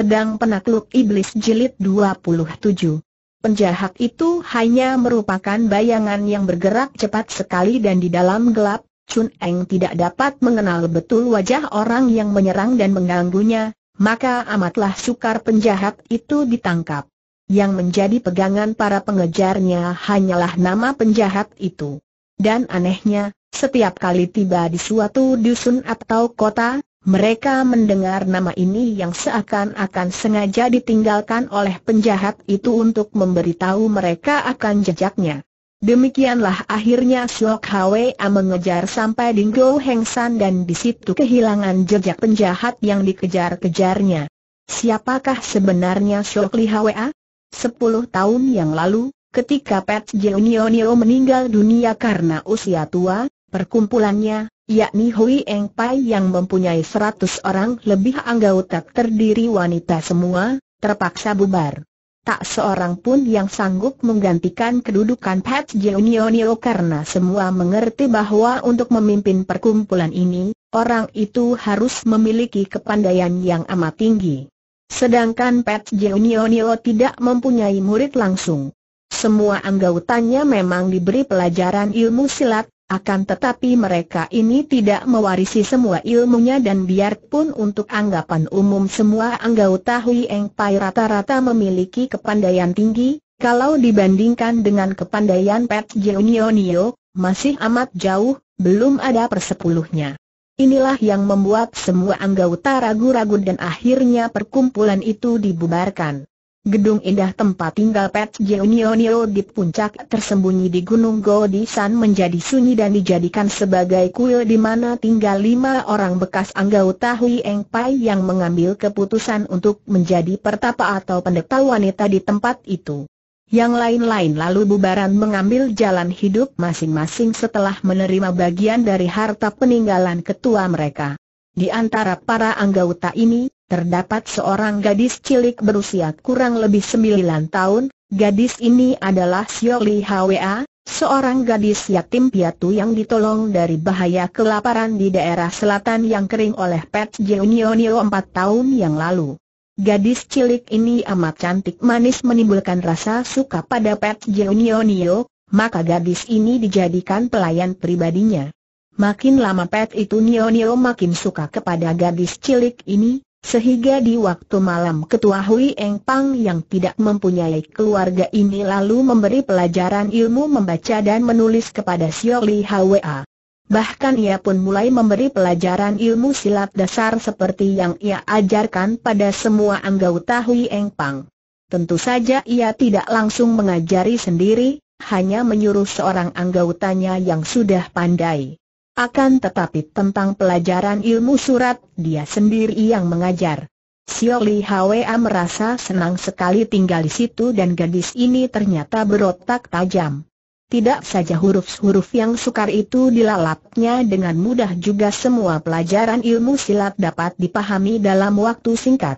Pedang Penakluk Iblis Jilid 27 Penjahat itu hanya merupakan bayangan yang bergerak cepat sekali dan di dalam gelap, Chun Eng tidak dapat mengenal betul wajah orang yang menyerang dan mengganggunya, maka amatlah sukar penjahat itu ditangkap. Yang menjadi pegangan para pengejarnya hanyalah nama penjahat itu. Dan anehnya, setiap kali tiba di suatu dusun atau kota, mereka mendengar nama ini yang seakan-akan sengaja ditinggalkan oleh penjahat itu untuk memberitahu mereka akan jejaknya. Demikianlah akhirnya Siok Hwa mengejar sampai Go Heng San dan di situ kehilangan jejak penjahat yang dikejar-kejarnya. Siapakah sebenarnya Siok Li Hwa? Sepuluh tahun yang lalu, ketika Pet Jeonio meninggal dunia karena usia tua, perkumpulannya, yakni Hui Eng Pai yang mempunyai 100 orang lebih anggota terdiri wanita semua, terpaksa bubar. Tak seorang pun yang sanggup menggantikan kedudukan Pat Jeonionio karena semua mengerti bahwa untuk memimpin perkumpulan ini, orang itu harus memiliki kepandaian yang amat tinggi. Sedangkan Pat Jeonionio tidak mempunyai murid langsung. Semua anggotanya memang diberi pelajaran ilmu silat, akan tetapi mereka ini tidak mewarisi semua ilmunya dan biarpun untuk anggapan umum semua anggota Hui Eng Pai rata-rata memiliki kepandaian tinggi, kalau dibandingkan dengan kepandaian Pet Nio, masih amat jauh, belum ada persepuluhnya. Inilah yang membuat semua anggota ragu-ragu dan akhirnya perkumpulan itu dibubarkan. Gedung indah tempat tinggal Pet Jeonionio di puncak tersembunyi di Gunung Godisan menjadi sunyi dan dijadikan sebagai kuil di mana tinggal lima orang bekas anggota Hui Eng Pai yang mengambil keputusan untuk menjadi pertapa atau pendeta wanita di tempat itu. Yang lain-lain lalu bubaran mengambil jalan hidup masing-masing setelah menerima bagian dari harta peninggalan ketua mereka. Di antara para anggota ini, terdapat seorang gadis cilik berusia kurang lebih 9 tahun, gadis ini adalah Sioli Hwa, seorang gadis yatim piatu yang ditolong dari bahaya kelaparan di daerah selatan yang kering oleh Pet Jeonionio 4 tahun yang lalu. Gadis cilik ini amat cantik manis menimbulkan rasa suka pada Pet Jeonionio, maka gadis ini dijadikan pelayan pribadinya. Makin lama Pet itu Nionio makin suka kepada gadis cilik ini, sehingga di waktu malam ketua Hui Eng Pang yang tidak mempunyai keluarga ini lalu memberi pelajaran ilmu membaca dan menulis kepada Sio Li Hwa. Bahkan ia pun mulai memberi pelajaran ilmu silat dasar seperti yang ia ajarkan pada semua anggota Hui Eng Pang. Tentu saja ia tidak langsung mengajari sendiri, hanya menyuruh seorang anggotanya yang sudah pandai. Akan tetapi tentang pelajaran ilmu surat, dia sendiri yang mengajar. Sioli Li Hwa merasa senang sekali tinggal di situ dan gadis ini ternyata berotak tajam. Tidak saja huruf-huruf yang sukar itu dilalapnya dengan mudah juga semua pelajaran ilmu silat dapat dipahami dalam waktu singkat.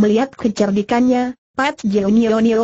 Melihat kecerdikannya, Pat Nio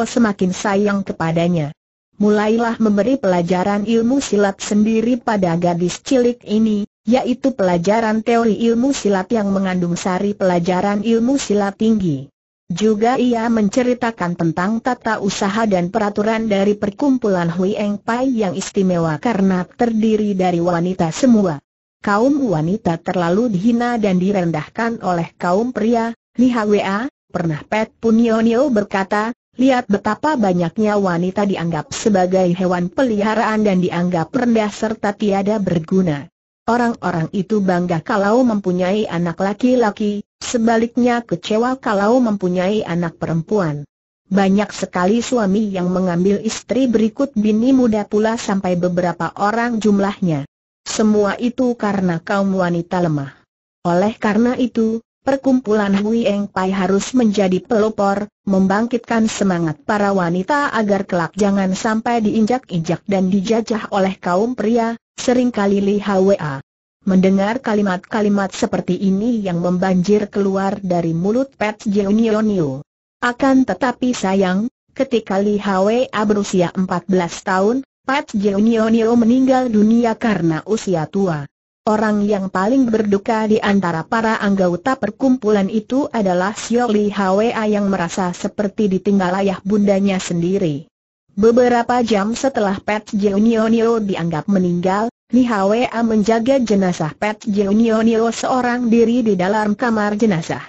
semakin sayang kepadanya mulailah memberi pelajaran ilmu silat sendiri pada gadis cilik ini, yaitu pelajaran teori ilmu silat yang mengandung sari pelajaran ilmu silat tinggi. Juga ia menceritakan tentang tata usaha dan peraturan dari perkumpulan Hui Eng Pai yang istimewa karena terdiri dari wanita semua. Kaum wanita terlalu dihina dan direndahkan oleh kaum pria, Li Hwa, pernah Pet Punionio berkata, Lihat betapa banyaknya wanita dianggap sebagai hewan peliharaan dan dianggap rendah serta tiada berguna. Orang-orang itu bangga kalau mempunyai anak laki-laki, sebaliknya kecewa kalau mempunyai anak perempuan. Banyak sekali suami yang mengambil istri berikut bini muda pula sampai beberapa orang jumlahnya. Semua itu karena kaum wanita lemah. Oleh karena itu, Perkumpulan Hui Eng Pai harus menjadi pelopor, membangkitkan semangat para wanita agar kelak jangan sampai diinjak-injak dan dijajah oleh kaum pria, seringkali Li Hwa. Mendengar kalimat-kalimat seperti ini yang membanjir keluar dari mulut Pet Jeonionio. Akan tetapi sayang, ketika Li Hwa berusia 14 tahun, Pat Jeonionio meninggal dunia karena usia tua. Orang yang paling berduka di antara para anggota perkumpulan itu adalah Sio Li Hwa yang merasa seperti ditinggal ayah bundanya sendiri. Beberapa jam setelah Pat Jeonionio dianggap meninggal, Li Hwa menjaga jenazah Pat Jeonionio seorang diri di dalam kamar jenazah.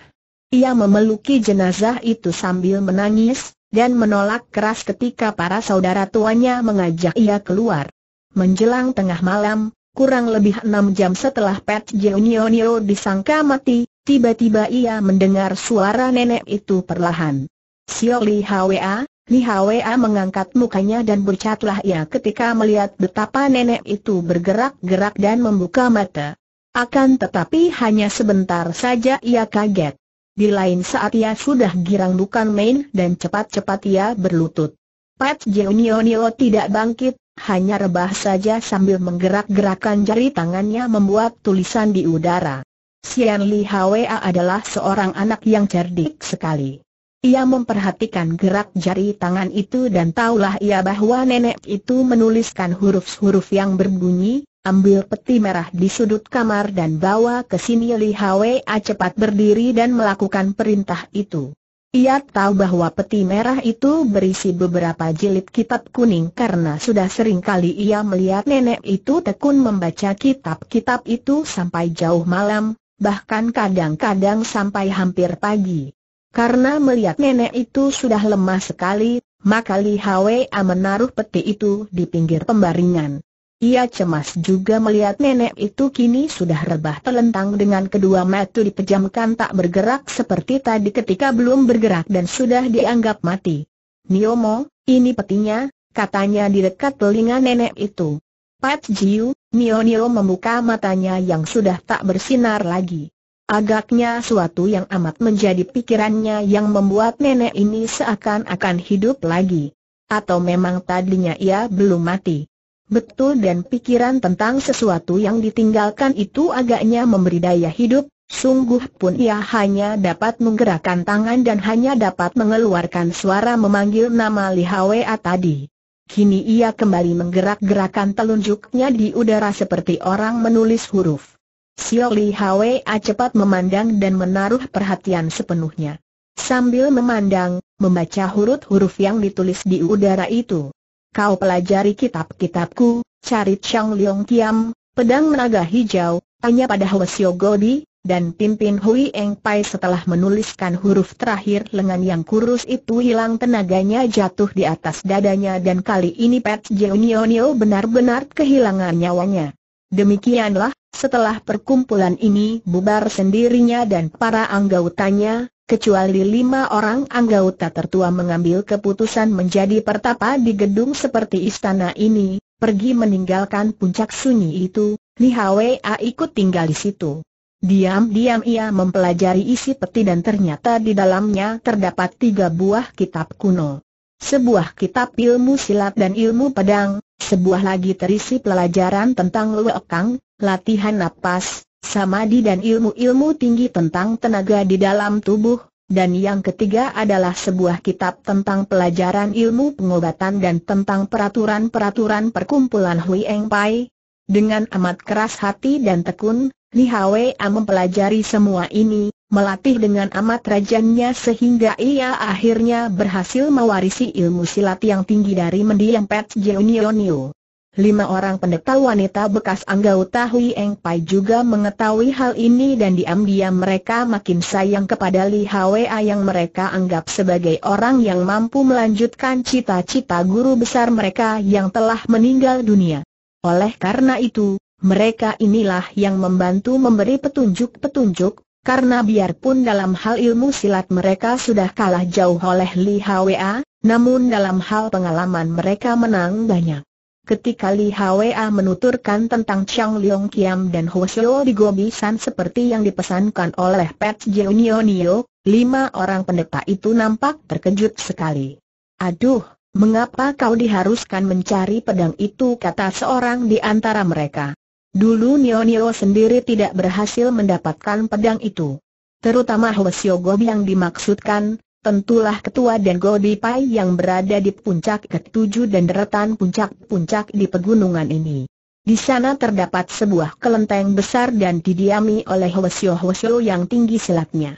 Ia memeluki jenazah itu sambil menangis, dan menolak keras ketika para saudara tuanya mengajak ia keluar. Menjelang tengah malam, Kurang lebih enam jam setelah Pat Jeonionio disangka mati, tiba-tiba ia mendengar suara nenek itu perlahan. Sio Li Hwa, Li Hwa mengangkat mukanya dan bercatlah ia ketika melihat betapa nenek itu bergerak-gerak dan membuka mata. Akan tetapi hanya sebentar saja ia kaget. Di lain saat ia sudah girang bukan main dan cepat-cepat ia berlutut. Pat Jeonionio tidak bangkit, hanya rebah saja sambil menggerak-gerakkan jari tangannya membuat tulisan di udara. Sian Li Hwa adalah seorang anak yang cerdik sekali. Ia memperhatikan gerak jari tangan itu dan taulah ia bahwa nenek itu menuliskan huruf-huruf yang berbunyi, ambil peti merah di sudut kamar dan bawa ke sini Li Hwa cepat berdiri dan melakukan perintah itu. Ia tahu bahwa peti merah itu berisi beberapa jilid kitab kuning karena sudah sering kali ia melihat nenek itu tekun membaca kitab-kitab itu sampai jauh malam, bahkan kadang-kadang sampai hampir pagi. Karena melihat nenek itu sudah lemah sekali, maka Li Hwa menaruh peti itu di pinggir pembaringan. Ia cemas juga melihat nenek itu kini sudah rebah telentang dengan kedua mata dipejamkan tak bergerak seperti tadi ketika belum bergerak dan sudah dianggap mati. Niomo, ini petinya, katanya di dekat telinga nenek itu. Pat Jiu, Nio Nio membuka matanya yang sudah tak bersinar lagi. Agaknya suatu yang amat menjadi pikirannya yang membuat nenek ini seakan-akan hidup lagi. Atau memang tadinya ia belum mati. Betul dan pikiran tentang sesuatu yang ditinggalkan itu agaknya memberi daya hidup, sungguh pun ia hanya dapat menggerakkan tangan dan hanya dapat mengeluarkan suara memanggil nama Li Hwa tadi. Kini ia kembali menggerak-gerakkan telunjuknya di udara seperti orang menulis huruf. Xiao Li Hwa cepat memandang dan menaruh perhatian sepenuhnya. Sambil memandang, membaca huruf-huruf yang ditulis di udara itu. Kau pelajari kitab-kitabku, cari Chang Leong Kiam, pedang menaga hijau, tanya pada Hwasyo Godi, dan pimpin Hui Eng Pai setelah menuliskan huruf terakhir lengan yang kurus itu hilang tenaganya jatuh di atas dadanya dan kali ini Pat Jeonionio benar-benar kehilangan nyawanya. Demikianlah, setelah perkumpulan ini bubar sendirinya dan para anggotanya, kecuali lima orang anggota tertua mengambil keputusan menjadi pertapa di gedung seperti istana ini, pergi meninggalkan puncak sunyi itu, Li Hwa ikut tinggal di situ. Diam-diam ia mempelajari isi peti dan ternyata di dalamnya terdapat tiga buah kitab kuno. Sebuah kitab ilmu silat dan ilmu pedang, sebuah lagi terisi pelajaran tentang luekang, latihan napas, Samadi dan ilmu-ilmu tinggi tentang tenaga di dalam tubuh, dan yang ketiga adalah sebuah kitab tentang pelajaran ilmu pengobatan dan tentang peraturan-peraturan perkumpulan Hui Eng Pai. Dengan amat keras hati dan tekun, Li Hwa mempelajari semua ini, melatih dengan amat rajinnya sehingga ia akhirnya berhasil mewarisi ilmu silat yang tinggi dari mendiang Pet Jeonionio. Lima orang pendeta wanita bekas anggota Hui Eng Pai juga mengetahui hal ini dan diam-diam mereka makin sayang kepada Li Hwa yang mereka anggap sebagai orang yang mampu melanjutkan cita-cita guru besar mereka yang telah meninggal dunia. Oleh karena itu, mereka inilah yang membantu memberi petunjuk-petunjuk, karena biarpun dalam hal ilmu silat mereka sudah kalah jauh oleh Li Hwa, namun dalam hal pengalaman mereka menang banyak. Ketika Li Hwa menuturkan tentang Chang Leong Kiam dan Ho Xiao di Gobisan seperti yang dipesankan oleh Pat Nio, lima orang pendeta itu nampak terkejut sekali. Aduh, mengapa kau diharuskan mencari pedang itu kata seorang di antara mereka. Dulu Nio sendiri tidak berhasil mendapatkan pedang itu. Terutama Ho Xiao Gobi yang dimaksudkan, Tentulah ketua dan Godipai yang berada di puncak ketujuh dan deretan puncak-puncak di pegunungan ini. Di sana terdapat sebuah kelenteng besar dan didiami oleh Hwasyo-Hwasyo yang tinggi silatnya.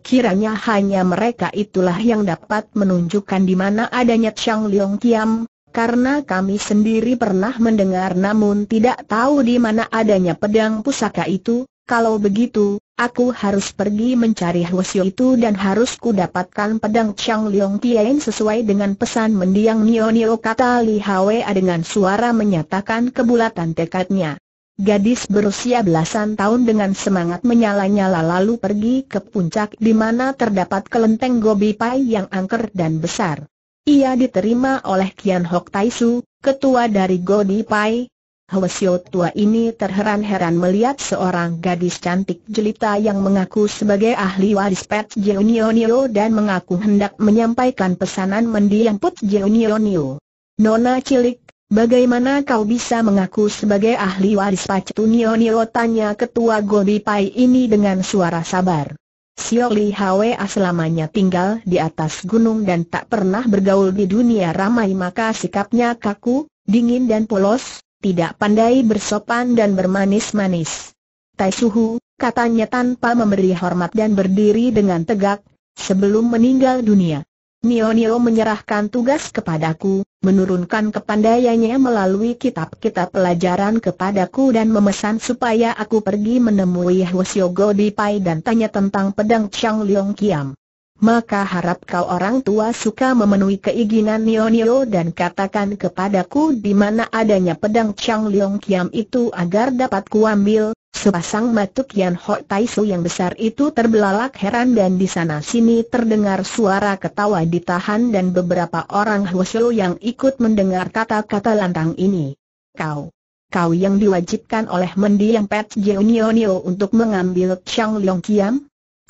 Kiranya hanya mereka itulah yang dapat menunjukkan di mana adanya Chang Leong Kiam, karena kami sendiri pernah mendengar namun tidak tahu di mana adanya pedang pusaka itu, kalau begitu, aku harus pergi mencari Hwasyo itu dan harus ku dapatkan pedang Chang Leong Tien sesuai dengan pesan mendiang Nio Nio kata Li Hwa dengan suara menyatakan kebulatan tekadnya. Gadis berusia belasan tahun dengan semangat menyala-nyala lalu pergi ke puncak di mana terdapat kelenteng Gobi Pai yang angker dan besar. Ia diterima oleh Kian Hok Taisu, ketua dari Gobi Pai, Hwasyo tua ini terheran-heran melihat seorang gadis cantik jelita yang mengaku sebagai ahli waris Pet Jeonionio dan mengaku hendak menyampaikan pesanan mendiang Put Jeonionio. Nona cilik, bagaimana kau bisa mengaku sebagai ahli waris Pet Jeonionio? Tanya ketua Gobi Pai ini dengan suara sabar. Sio Li Hwe ah, selamanya tinggal di atas gunung dan tak pernah bergaul di dunia ramai maka sikapnya kaku, dingin dan polos, tidak pandai bersopan dan bermanis-manis. Tai Suhu, katanya tanpa memberi hormat dan berdiri dengan tegak, sebelum meninggal dunia. Nio-Nio menyerahkan tugas kepadaku, menurunkan kepandaiannya melalui kitab-kitab pelajaran kepadaku dan memesan supaya aku pergi menemui Hwasyogo di Pai dan tanya tentang pedang Chang Leong Kiam maka harap kau orang tua suka memenuhi keinginan Nio Nio dan katakan kepadaku di mana adanya pedang Chang Leong Kiam itu agar dapat kuambil. Sepasang mata Kian Ho Tai Su yang besar itu terbelalak heran dan di sana sini terdengar suara ketawa ditahan dan beberapa orang Huoshu yang ikut mendengar kata-kata lantang ini. Kau, kau yang diwajibkan oleh mendiang Pet Nio Nio untuk mengambil Chang Leong Kiam?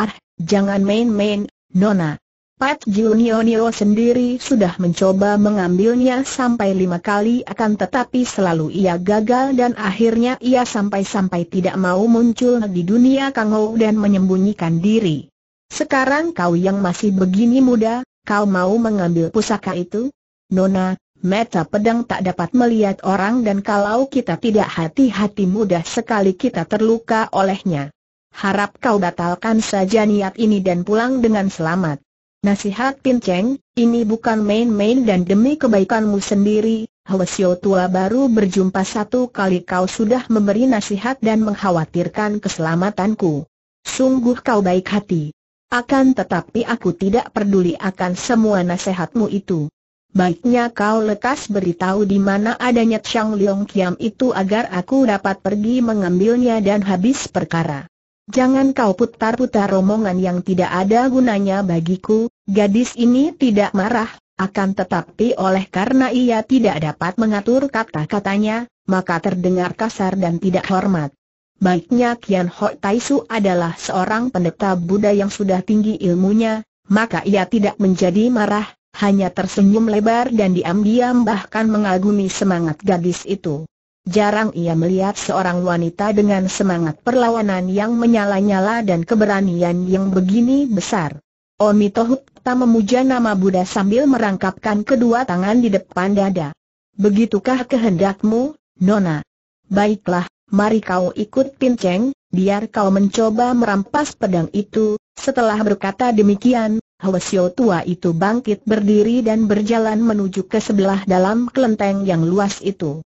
Ah, jangan main-main, Nona. Pat Junionio sendiri sudah mencoba mengambilnya sampai lima kali akan tetapi selalu ia gagal dan akhirnya ia sampai-sampai tidak mau muncul di dunia Kangou dan menyembunyikan diri. Sekarang kau yang masih begini muda, kau mau mengambil pusaka itu? Nona, mata pedang tak dapat melihat orang dan kalau kita tidak hati-hati mudah sekali kita terluka olehnya harap kau batalkan saja niat ini dan pulang dengan selamat. Nasihat Pinceng, ini bukan main-main dan demi kebaikanmu sendiri, Hwasio tua baru berjumpa satu kali kau sudah memberi nasihat dan mengkhawatirkan keselamatanku. Sungguh kau baik hati. Akan tetapi aku tidak peduli akan semua nasihatmu itu. Baiknya kau lekas beritahu di mana adanya Chang Leong Kiam itu agar aku dapat pergi mengambilnya dan habis perkara. Jangan kau putar-putar omongan yang tidak ada gunanya bagiku, gadis ini tidak marah, akan tetapi oleh karena ia tidak dapat mengatur kata-katanya, maka terdengar kasar dan tidak hormat. Baiknya Kian Ho Taisu adalah seorang pendeta Buddha yang sudah tinggi ilmunya, maka ia tidak menjadi marah, hanya tersenyum lebar dan diam-diam bahkan mengagumi semangat gadis itu. Jarang ia melihat seorang wanita dengan semangat perlawanan yang menyala-nyala dan keberanian yang begini besar. Omi tak memuja nama Buddha sambil merangkapkan kedua tangan di depan dada. Begitukah kehendakmu, Nona? Baiklah, mari kau ikut Pinceng, biar kau mencoba merampas pedang itu. Setelah berkata demikian, Hwasyo tua itu bangkit berdiri dan berjalan menuju ke sebelah dalam kelenteng yang luas itu.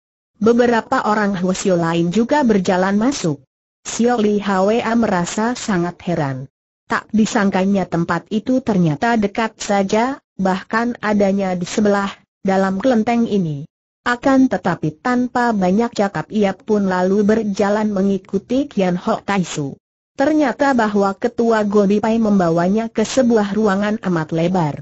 Beberapa orang Hwasyo lain juga berjalan masuk. Xiao Li Hwa merasa sangat heran. Tak disangkanya tempat itu ternyata dekat saja, bahkan adanya di sebelah, dalam kelenteng ini. Akan tetapi tanpa banyak cakap ia pun lalu berjalan mengikuti Kian Ho Taisu. Ternyata bahwa ketua Gobi Pai membawanya ke sebuah ruangan amat lebar.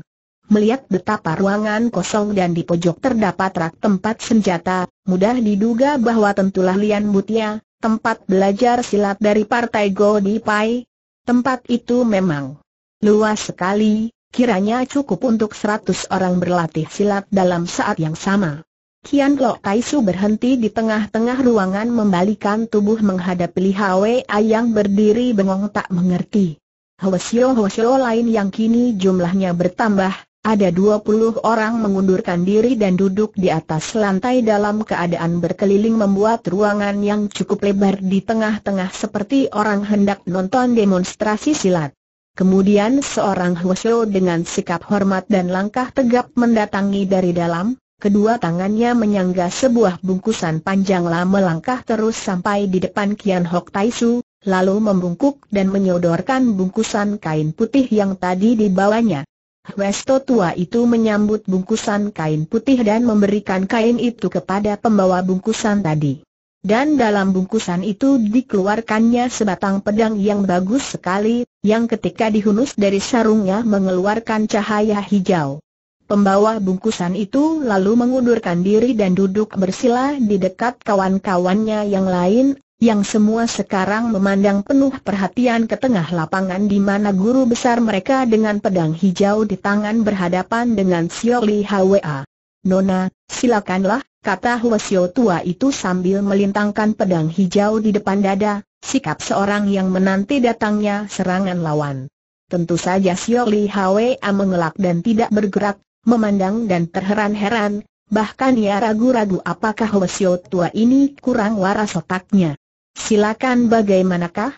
Melihat betapa ruangan kosong dan di pojok terdapat rak tempat senjata, mudah diduga bahwa tentulah Lian Butia, tempat belajar silat dari Partai Godi Pai. Tempat itu memang luas sekali, kiranya cukup untuk 100 orang berlatih silat dalam saat yang sama. Kian Lo Su berhenti di tengah-tengah ruangan membalikan tubuh menghadapi Li Hwei yang berdiri bengong tak mengerti. Hwasyo Hwasyo lain yang kini jumlahnya bertambah, ada 20 orang mengundurkan diri dan duduk di atas lantai dalam keadaan berkeliling membuat ruangan yang cukup lebar di tengah-tengah seperti orang hendak nonton demonstrasi silat. Kemudian seorang Hwasyo dengan sikap hormat dan langkah tegap mendatangi dari dalam, kedua tangannya menyangga sebuah bungkusan panjang lama langkah terus sampai di depan Kian Hok Taisu, lalu membungkuk dan menyodorkan bungkusan kain putih yang tadi dibawanya. Westo tua itu menyambut bungkusan kain putih dan memberikan kain itu kepada pembawa bungkusan tadi. Dan dalam bungkusan itu dikeluarkannya sebatang pedang yang bagus sekali, yang ketika dihunus dari sarungnya mengeluarkan cahaya hijau. Pembawa bungkusan itu lalu mengundurkan diri dan duduk bersila di dekat kawan-kawannya yang lain, yang semua sekarang memandang penuh perhatian ke tengah lapangan di mana guru besar mereka dengan pedang hijau di tangan berhadapan dengan Sioli Hwa. Nona, silakanlah, kata Hwasio tua itu sambil melintangkan pedang hijau di depan dada, sikap seorang yang menanti datangnya serangan lawan. Tentu saja Sioli Hwa mengelak dan tidak bergerak, memandang dan terheran-heran, bahkan ia ragu-ragu apakah Hwasio tua ini kurang waras otaknya. Silakan bagaimanakah?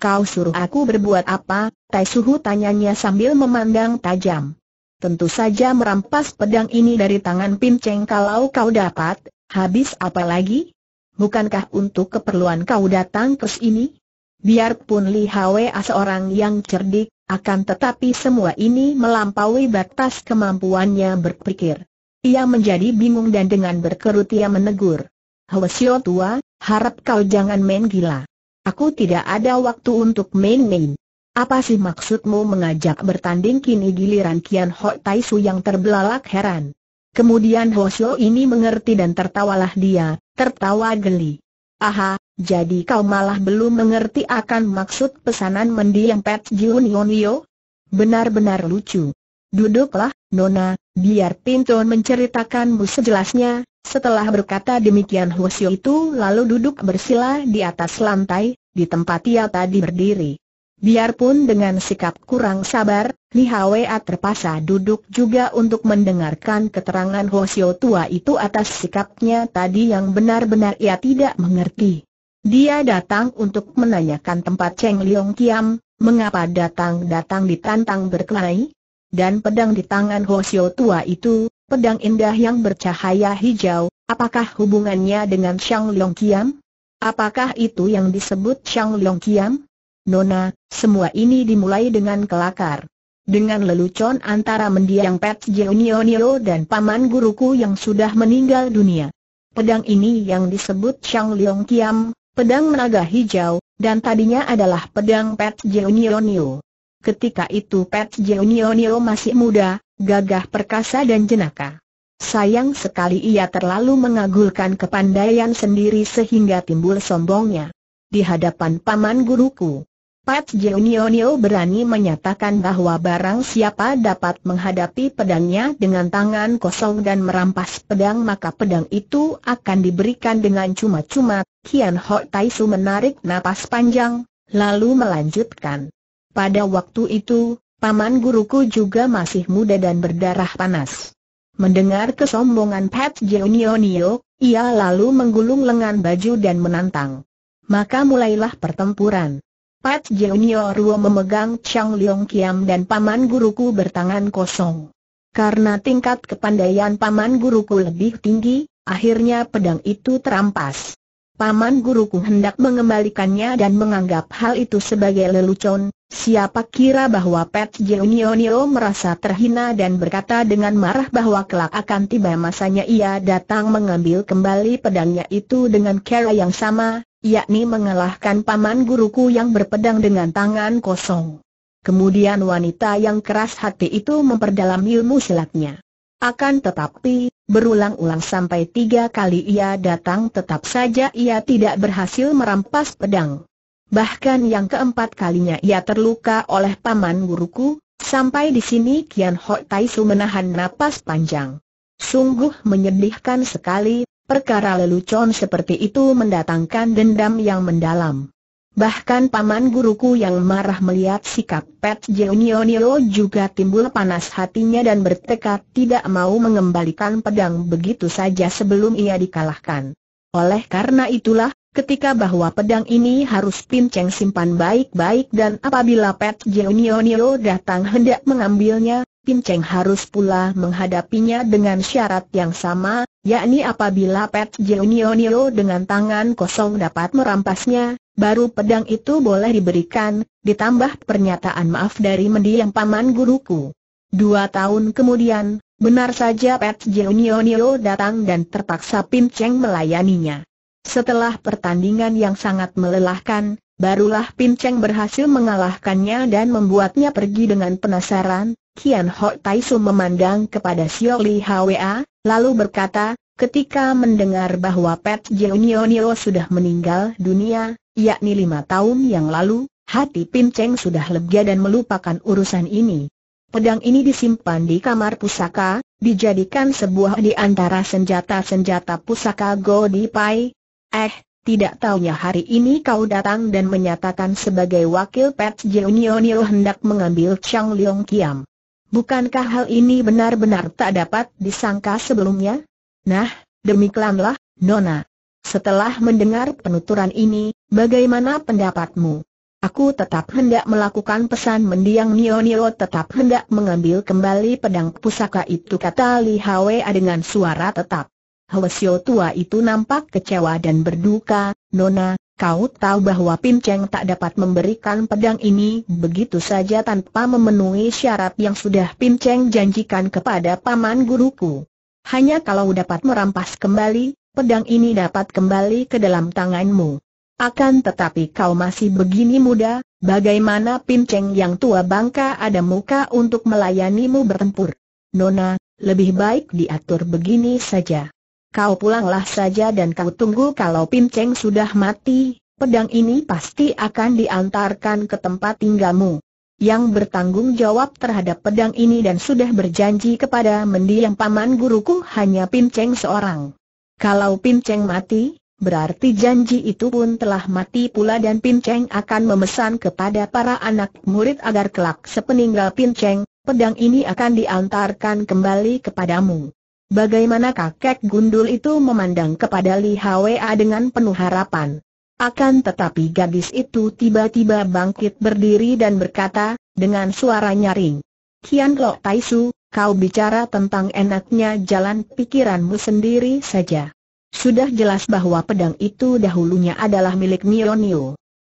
Kau suruh aku berbuat apa? Tai Suhu tanyanya sambil memandang tajam. Tentu saja merampas pedang ini dari tangan Pin Cheng kalau kau dapat, habis apa lagi? Bukankah untuk keperluan kau datang ke sini? Biarpun Li Hwa seorang yang cerdik, akan tetapi semua ini melampaui batas kemampuannya berpikir. Ia menjadi bingung dan dengan berkerut ia menegur. Hwasyo tua, harap kau jangan main gila. Aku tidak ada waktu untuk main-main. Apa sih maksudmu mengajak bertanding kini giliran Kian Ho Tai Su yang terbelalak heran. Kemudian Ho Shou ini mengerti dan tertawalah dia, tertawa geli. Aha, jadi kau malah belum mengerti akan maksud pesanan mendiang Pet Yon Yo? Benar-benar lucu. Duduklah, Nona, biar Pinton menceritakanmu sejelasnya, setelah berkata demikian Hwasyo itu lalu duduk bersila di atas lantai, di tempat ia tadi berdiri. Biarpun dengan sikap kurang sabar, Li Hwa terpaksa duduk juga untuk mendengarkan keterangan Hwasyo tua itu atas sikapnya tadi yang benar-benar ia tidak mengerti. Dia datang untuk menanyakan tempat Cheng Leong Kiam, mengapa datang-datang ditantang berkelahi? Dan pedang di tangan Hwasyo tua itu, Pedang indah yang bercahaya hijau, apakah hubungannya dengan Shang Long Kiam? Apakah itu yang disebut Shang Long Kiam? Nona, semua ini dimulai dengan kelakar. Dengan lelucon antara mendiang Pet Nio dan paman guruku yang sudah meninggal dunia. Pedang ini yang disebut Shang Long Kiam, pedang naga hijau, dan tadinya adalah pedang Pet Nio. Ketika itu Pet Nio masih muda, gagah perkasa dan jenaka. Sayang sekali ia terlalu mengagulkan kepandaian sendiri sehingga timbul sombongnya. Di hadapan paman guruku, Pat Jeunionio berani menyatakan bahwa barang siapa dapat menghadapi pedangnya dengan tangan kosong dan merampas pedang maka pedang itu akan diberikan dengan cuma-cuma. Kian Ho Taisu menarik napas panjang, lalu melanjutkan. Pada waktu itu, Paman guruku juga masih muda dan berdarah panas. Mendengar kesombongan Pat Jeonionio, ia lalu menggulung lengan baju dan menantang. Maka mulailah pertempuran. Pat Jeonio memegang Chang Leong Kiam dan paman guruku bertangan kosong. Karena tingkat kepandaian paman guruku lebih tinggi, akhirnya pedang itu terampas. Paman guruku hendak mengembalikannya dan menganggap hal itu sebagai lelucon, siapa kira bahwa Pet Jeunionio merasa terhina dan berkata dengan marah bahwa kelak akan tiba masanya ia datang mengambil kembali pedangnya itu dengan cara yang sama, yakni mengalahkan paman guruku yang berpedang dengan tangan kosong. Kemudian wanita yang keras hati itu memperdalam ilmu silatnya. Akan tetapi, berulang-ulang sampai tiga kali ia datang tetap saja ia tidak berhasil merampas pedang. Bahkan yang keempat kalinya ia terluka oleh paman guruku, sampai di sini Kian Hok Tai Su menahan napas panjang. Sungguh menyedihkan sekali, perkara lelucon seperti itu mendatangkan dendam yang mendalam. Bahkan paman guruku yang marah melihat sikap Pet Jeunionio juga timbul panas hatinya dan bertekad tidak mau mengembalikan pedang begitu saja sebelum ia dikalahkan. Oleh karena itulah, ketika bahwa pedang ini harus Cheng simpan baik-baik dan apabila Pet Jeunionio datang hendak mengambilnya, Pin Cheng harus pula menghadapinya dengan syarat yang sama, yakni apabila Pet Jonionio dengan tangan kosong dapat merampasnya, baru pedang itu boleh diberikan, ditambah pernyataan maaf dari mendiang paman guruku. Dua tahun kemudian, benar saja Pet Jonionio datang dan terpaksa Cheng melayaninya. Setelah pertandingan yang sangat melelahkan, Barulah Pinceng berhasil mengalahkannya dan membuatnya pergi dengan penasaran, Kian Ho Tai Su memandang kepada Xiao Li Hwa, lalu berkata, ketika mendengar bahwa Pet Nio sudah meninggal dunia, yakni lima tahun yang lalu, hati Pinceng sudah lega dan melupakan urusan ini. Pedang ini disimpan di kamar pusaka, dijadikan sebuah di antara senjata-senjata pusaka Go Di Pai. Eh, tidak taunya hari ini kau datang dan menyatakan sebagai wakil Pet Junionio hendak mengambil Chang Leong Kiam. Bukankah hal ini benar-benar tak dapat disangka sebelumnya? Nah, demikianlah, Nona. Setelah mendengar penuturan ini, bagaimana pendapatmu? Aku tetap hendak melakukan pesan mendiang Nio Nio tetap hendak mengambil kembali pedang pusaka itu kata Li Hwa dengan suara tetap. Helesio tua itu nampak kecewa dan berduka, Nona, kau tahu bahwa Pinceng Cheng tak dapat memberikan pedang ini begitu saja tanpa memenuhi syarat yang sudah Pinceng Cheng janjikan kepada paman guruku. Hanya kalau dapat merampas kembali, pedang ini dapat kembali ke dalam tanganmu. Akan tetapi kau masih begini muda, bagaimana Pinceng Cheng yang tua bangka ada muka untuk melayanimu bertempur? Nona, lebih baik diatur begini saja. Kau pulanglah saja dan kau tunggu kalau Pim Cheng sudah mati, pedang ini pasti akan diantarkan ke tempat tinggalmu. Yang bertanggung jawab terhadap pedang ini dan sudah berjanji kepada mendiang paman guruku hanya Pim Cheng seorang. Kalau Pim Cheng mati, berarti janji itu pun telah mati pula dan Pim Cheng akan memesan kepada para anak murid agar kelak sepeninggal Pim Cheng, pedang ini akan diantarkan kembali kepadamu. Bagaimana kakek gundul itu memandang kepada Li Hwa dengan penuh harapan. Akan tetapi gadis itu tiba-tiba bangkit berdiri dan berkata, dengan suara nyaring. Kian Lo Su, kau bicara tentang enaknya jalan pikiranmu sendiri saja. Sudah jelas bahwa pedang itu dahulunya adalah milik Nio Nio.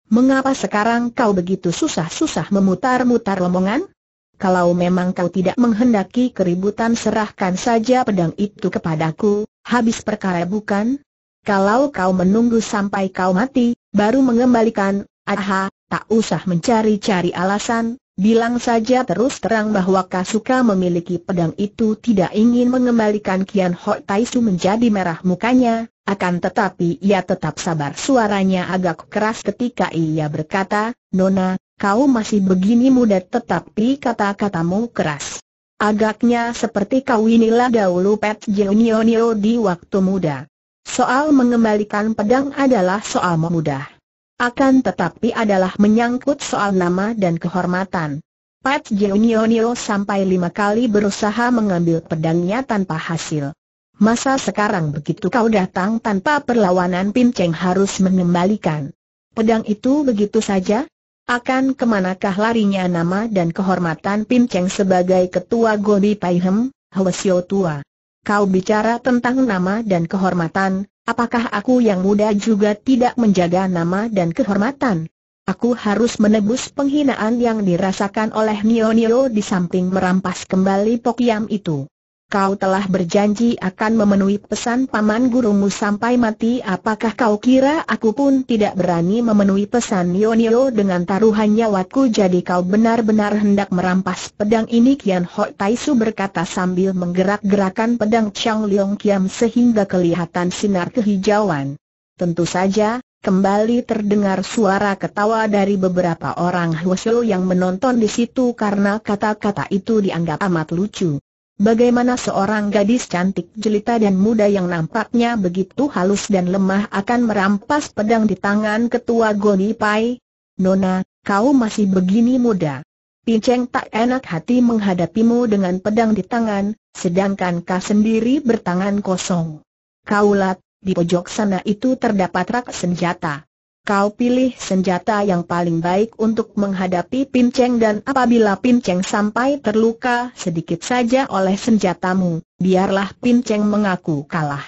Mengapa sekarang kau begitu susah-susah memutar-mutar omongan? kalau memang kau tidak menghendaki keributan serahkan saja pedang itu kepadaku, habis perkara bukan? Kalau kau menunggu sampai kau mati, baru mengembalikan, aha, tak usah mencari-cari alasan, bilang saja terus terang bahwa Kasuka memiliki pedang itu tidak ingin mengembalikan Kian Hok Taisu menjadi merah mukanya, akan tetapi ia tetap sabar suaranya agak keras ketika ia berkata, Nona, kau masih begini muda tetapi kata-katamu keras. Agaknya seperti kau inilah dahulu Pet Jonionio di waktu muda. Soal mengembalikan pedang adalah soal mudah. Akan tetapi adalah menyangkut soal nama dan kehormatan. Pat Jonionio sampai lima kali berusaha mengambil pedangnya tanpa hasil. Masa sekarang begitu kau datang tanpa perlawanan Pinceng harus mengembalikan. Pedang itu begitu saja? Akan kemanakah larinya nama dan kehormatan Pim Cheng sebagai ketua Gobi Pai Hem, Tua? Kau bicara tentang nama dan kehormatan, apakah aku yang muda juga tidak menjaga nama dan kehormatan? Aku harus menebus penghinaan yang dirasakan oleh Nio Nio di samping merampas kembali Pokyam itu kau telah berjanji akan memenuhi pesan paman gurumu sampai mati apakah kau kira aku pun tidak berani memenuhi pesan Yonio dengan taruhan nyawaku jadi kau benar-benar hendak merampas pedang ini Kian Ho Tai berkata sambil menggerak-gerakan pedang Chang Leong Kiam sehingga kelihatan sinar kehijauan. Tentu saja, Kembali terdengar suara ketawa dari beberapa orang Huasel yang menonton di situ karena kata-kata itu dianggap amat lucu. Bagaimana seorang gadis cantik jelita dan muda yang nampaknya begitu halus dan lemah akan merampas pedang di tangan ketua Goni Pai? Nona, kau masih begini muda. Pinceng tak enak hati menghadapimu dengan pedang di tangan, sedangkan kau sendiri bertangan kosong. Kaulat, di pojok sana itu terdapat rak senjata. Kau pilih senjata yang paling baik untuk menghadapi Pinceng dan apabila Pinceng sampai terluka sedikit saja oleh senjatamu, biarlah Pinceng mengaku kalah.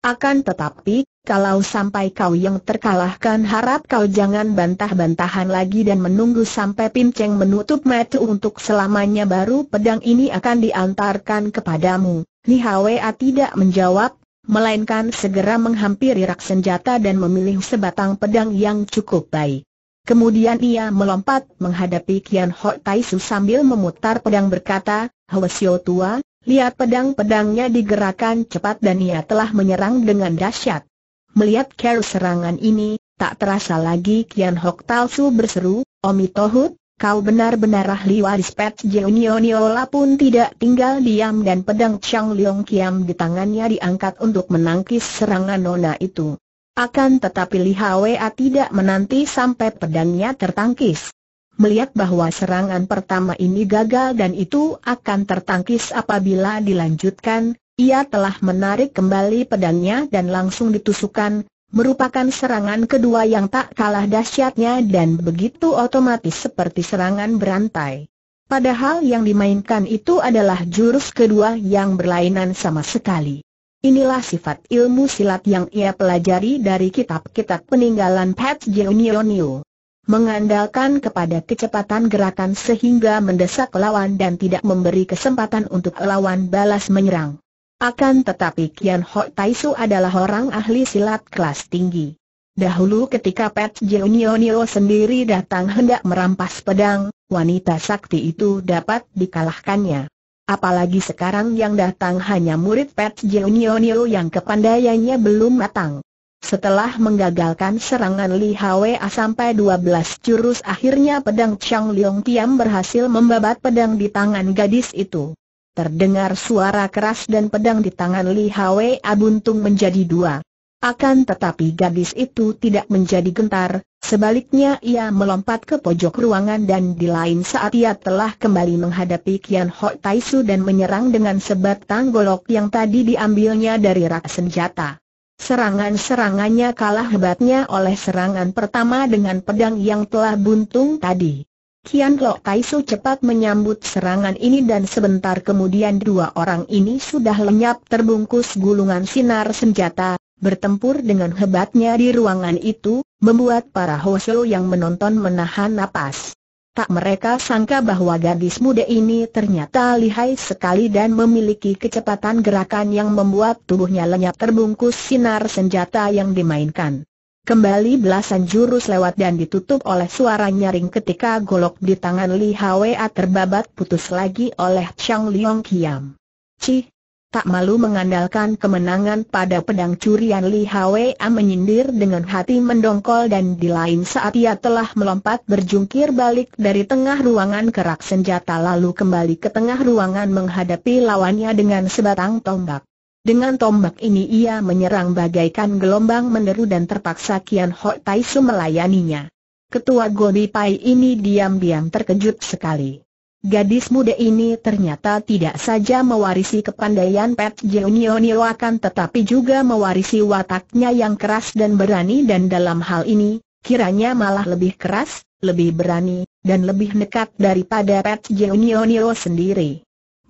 Akan tetapi, kalau sampai kau yang terkalahkan harap kau jangan bantah-bantahan lagi dan menunggu sampai Pinceng menutup mata untuk selamanya baru pedang ini akan diantarkan kepadamu. Ni Hwa tidak menjawab melainkan segera menghampiri rak senjata dan memilih sebatang pedang yang cukup baik. Kemudian ia melompat menghadapi Kian Ho Tai Su sambil memutar pedang berkata, Hwasyo tua, lihat pedang-pedangnya digerakkan cepat dan ia telah menyerang dengan dahsyat. Melihat care serangan ini, tak terasa lagi Kian Hok Su berseru, Omi Tohut, kau benar-benar ahli waris Pet Junio Niola pun tidak tinggal diam dan pedang Chang Leong Kiam di tangannya diangkat untuk menangkis serangan nona itu. Akan tetapi Li Hwa tidak menanti sampai pedangnya tertangkis. Melihat bahwa serangan pertama ini gagal dan itu akan tertangkis apabila dilanjutkan, ia telah menarik kembali pedangnya dan langsung ditusukkan, merupakan serangan kedua yang tak kalah dahsyatnya dan begitu otomatis seperti serangan berantai. Padahal yang dimainkan itu adalah jurus kedua yang berlainan sama sekali. Inilah sifat ilmu silat yang ia pelajari dari kitab-kitab peninggalan Pat Jeonionio. Mengandalkan kepada kecepatan gerakan sehingga mendesak lawan dan tidak memberi kesempatan untuk lawan balas menyerang. Akan tetapi Kian Ho Taisu adalah orang ahli silat kelas tinggi. Dahulu ketika Pet Jeonionio sendiri datang hendak merampas pedang, wanita sakti itu dapat dikalahkannya. Apalagi sekarang yang datang hanya murid Pet Jeonionio yang kepandaiannya belum matang. Setelah menggagalkan serangan Li Hwa sampai 12 jurus akhirnya pedang Chang Leong Tiam berhasil membabat pedang di tangan gadis itu. Terdengar suara keras dan pedang di tangan Li Hwe Abuntung menjadi dua. Akan tetapi gadis itu tidak menjadi gentar, sebaliknya ia melompat ke pojok ruangan dan di lain saat ia telah kembali menghadapi Kian Ho Tai Su dan menyerang dengan sebatang golok yang tadi diambilnya dari rak senjata. Serangan-serangannya kalah hebatnya oleh serangan pertama dengan pedang yang telah buntung tadi. Kian Lo Kaisu cepat menyambut serangan ini dan sebentar kemudian dua orang ini sudah lenyap terbungkus gulungan sinar senjata, bertempur dengan hebatnya di ruangan itu, membuat para Hoseo yang menonton menahan napas. Tak mereka sangka bahwa gadis muda ini ternyata lihai sekali dan memiliki kecepatan gerakan yang membuat tubuhnya lenyap terbungkus sinar senjata yang dimainkan. Kembali belasan jurus lewat dan ditutup oleh suara nyaring ketika golok di tangan Li Hwa terbabat putus lagi oleh Chang Liong Kiam. Cih! Tak malu mengandalkan kemenangan pada pedang curian Li Hwa menyindir dengan hati mendongkol dan di lain saat ia telah melompat berjungkir balik dari tengah ruangan kerak senjata lalu kembali ke tengah ruangan menghadapi lawannya dengan sebatang tombak. Dengan tombak ini ia menyerang bagaikan gelombang meneru dan terpaksa Kian Ho Tai Su melayaninya. Ketua Gobi Pai ini diam-diam terkejut sekali. Gadis muda ini ternyata tidak saja mewarisi kepandaian Pet Jeonionio akan tetapi juga mewarisi wataknya yang keras dan berani dan dalam hal ini, kiranya malah lebih keras, lebih berani, dan lebih nekat daripada Pet Jeonionio sendiri.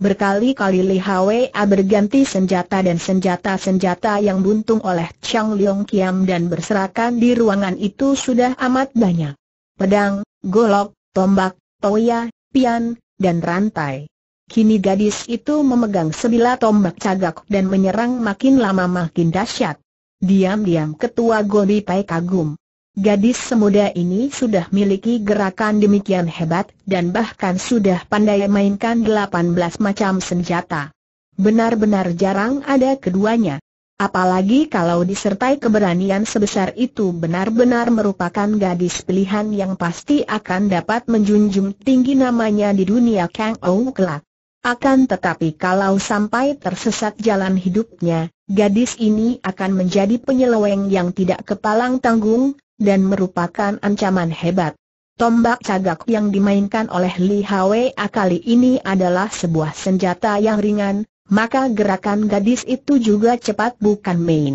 Berkali-kali Li Hwa berganti senjata dan senjata-senjata yang buntung oleh Chang Leong Kiam dan berserakan di ruangan itu sudah amat banyak. Pedang, golok, tombak, toya, pian, dan rantai. Kini gadis itu memegang sebilah tombak cagak dan menyerang makin lama makin dahsyat. Diam-diam ketua Gobi Pai kagum. Gadis semuda ini sudah miliki gerakan demikian hebat dan bahkan sudah pandai mainkan 18 macam senjata. Benar-benar jarang ada keduanya. Apalagi kalau disertai keberanian sebesar itu benar-benar merupakan gadis pilihan yang pasti akan dapat menjunjung tinggi namanya di dunia Kang Ou kelak. Akan tetapi kalau sampai tersesat jalan hidupnya, gadis ini akan menjadi penyeleweng yang tidak kepalang tanggung, dan merupakan ancaman hebat. Tombak cagak yang dimainkan oleh Li Hwa kali ini adalah sebuah senjata yang ringan, maka gerakan gadis itu juga cepat bukan main.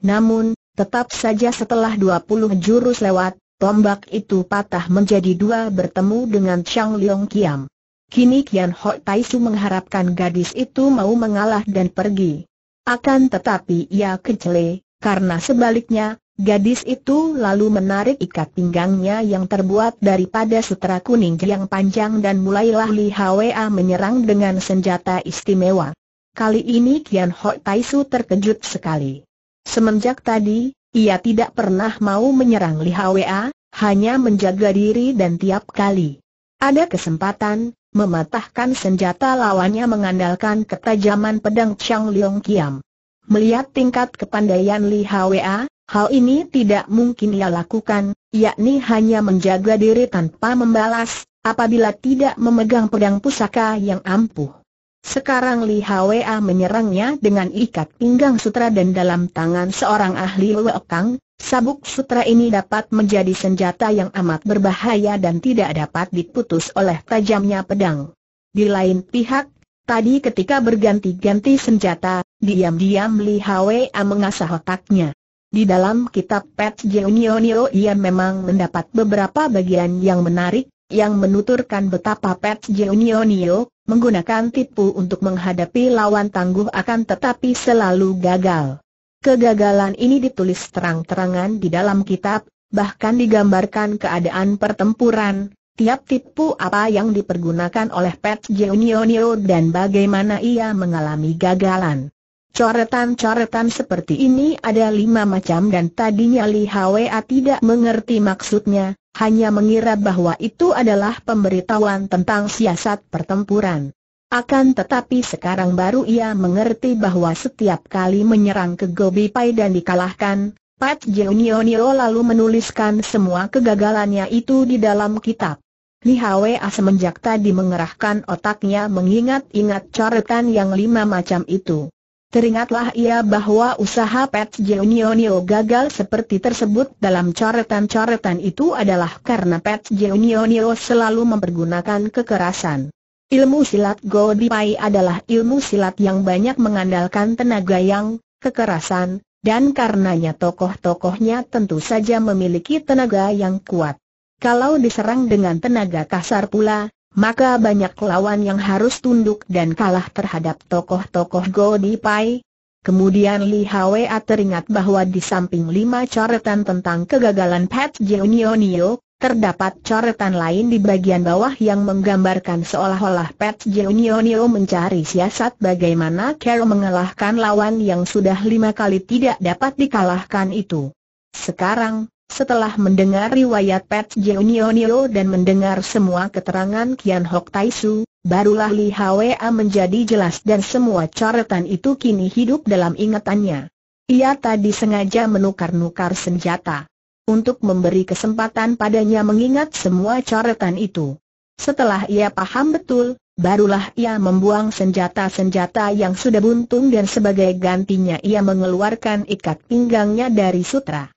Namun, tetap saja setelah 20 jurus lewat, tombak itu patah menjadi dua bertemu dengan Chang Leong Kiam. Kini Kian Ho Tai Su mengharapkan gadis itu mau mengalah dan pergi. Akan tetapi ia kecele, karena sebaliknya, Gadis itu lalu menarik ikat pinggangnya yang terbuat daripada sutra kuning yang panjang dan mulailah Li Hwa menyerang dengan senjata istimewa. Kali ini Kian Ho Tai Su terkejut sekali. Semenjak tadi, ia tidak pernah mau menyerang Li Hwa, hanya menjaga diri dan tiap kali ada kesempatan, mematahkan senjata lawannya mengandalkan ketajaman pedang Chang Leong Kiam. Melihat tingkat kepandaian Li Hwa, Hal ini tidak mungkin ia lakukan, yakni hanya menjaga diri tanpa membalas, apabila tidak memegang pedang pusaka yang ampuh. Sekarang Li Hwa menyerangnya dengan ikat pinggang sutra dan dalam tangan seorang ahli Wekang, sabuk sutra ini dapat menjadi senjata yang amat berbahaya dan tidak dapat diputus oleh tajamnya pedang. Di lain pihak, tadi ketika berganti-ganti senjata, diam-diam Li Hwa mengasah otaknya. Di dalam kitab Pet Jeonionio ia memang mendapat beberapa bagian yang menarik, yang menuturkan betapa Pet Jeonionio menggunakan tipu untuk menghadapi lawan tangguh akan tetapi selalu gagal. Kegagalan ini ditulis terang-terangan di dalam kitab, bahkan digambarkan keadaan pertempuran, tiap tipu apa yang dipergunakan oleh Pet Jeonionio dan bagaimana ia mengalami gagalan. Coretan-coretan seperti ini ada lima macam dan tadinya Li Hwa tidak mengerti maksudnya, hanya mengira bahwa itu adalah pemberitahuan tentang siasat pertempuran. Akan tetapi sekarang baru ia mengerti bahwa setiap kali menyerang ke Gobi Pai dan dikalahkan, Pat Jeonionio lalu menuliskan semua kegagalannya itu di dalam kitab. Li Hwa semenjak tadi mengerahkan otaknya mengingat-ingat coretan yang lima macam itu. Teringatlah ia bahwa usaha Pat Jeunionio gagal seperti tersebut dalam coretan-coretan itu adalah karena Pat Jeunionio selalu mempergunakan kekerasan. Ilmu silat Godipai adalah ilmu silat yang banyak mengandalkan tenaga yang, kekerasan, dan karenanya tokoh-tokohnya tentu saja memiliki tenaga yang kuat. Kalau diserang dengan tenaga kasar pula, maka banyak lawan yang harus tunduk dan kalah terhadap tokoh-tokoh Di Pai. Kemudian Li Hwa teringat bahwa di samping lima coretan tentang kegagalan Pat Jeonionio, terdapat coretan lain di bagian bawah yang menggambarkan seolah-olah Pat Jeonionio mencari siasat bagaimana Carol mengalahkan lawan yang sudah lima kali tidak dapat dikalahkan itu. Sekarang, setelah mendengar riwayat Pet Jeonionio dan mendengar semua keterangan Kian Hok Tai barulah Li Hwa menjadi jelas dan semua coretan itu kini hidup dalam ingatannya. Ia tadi sengaja menukar-nukar senjata untuk memberi kesempatan padanya mengingat semua coretan itu. Setelah ia paham betul, barulah ia membuang senjata-senjata yang sudah buntung dan sebagai gantinya ia mengeluarkan ikat pinggangnya dari sutra.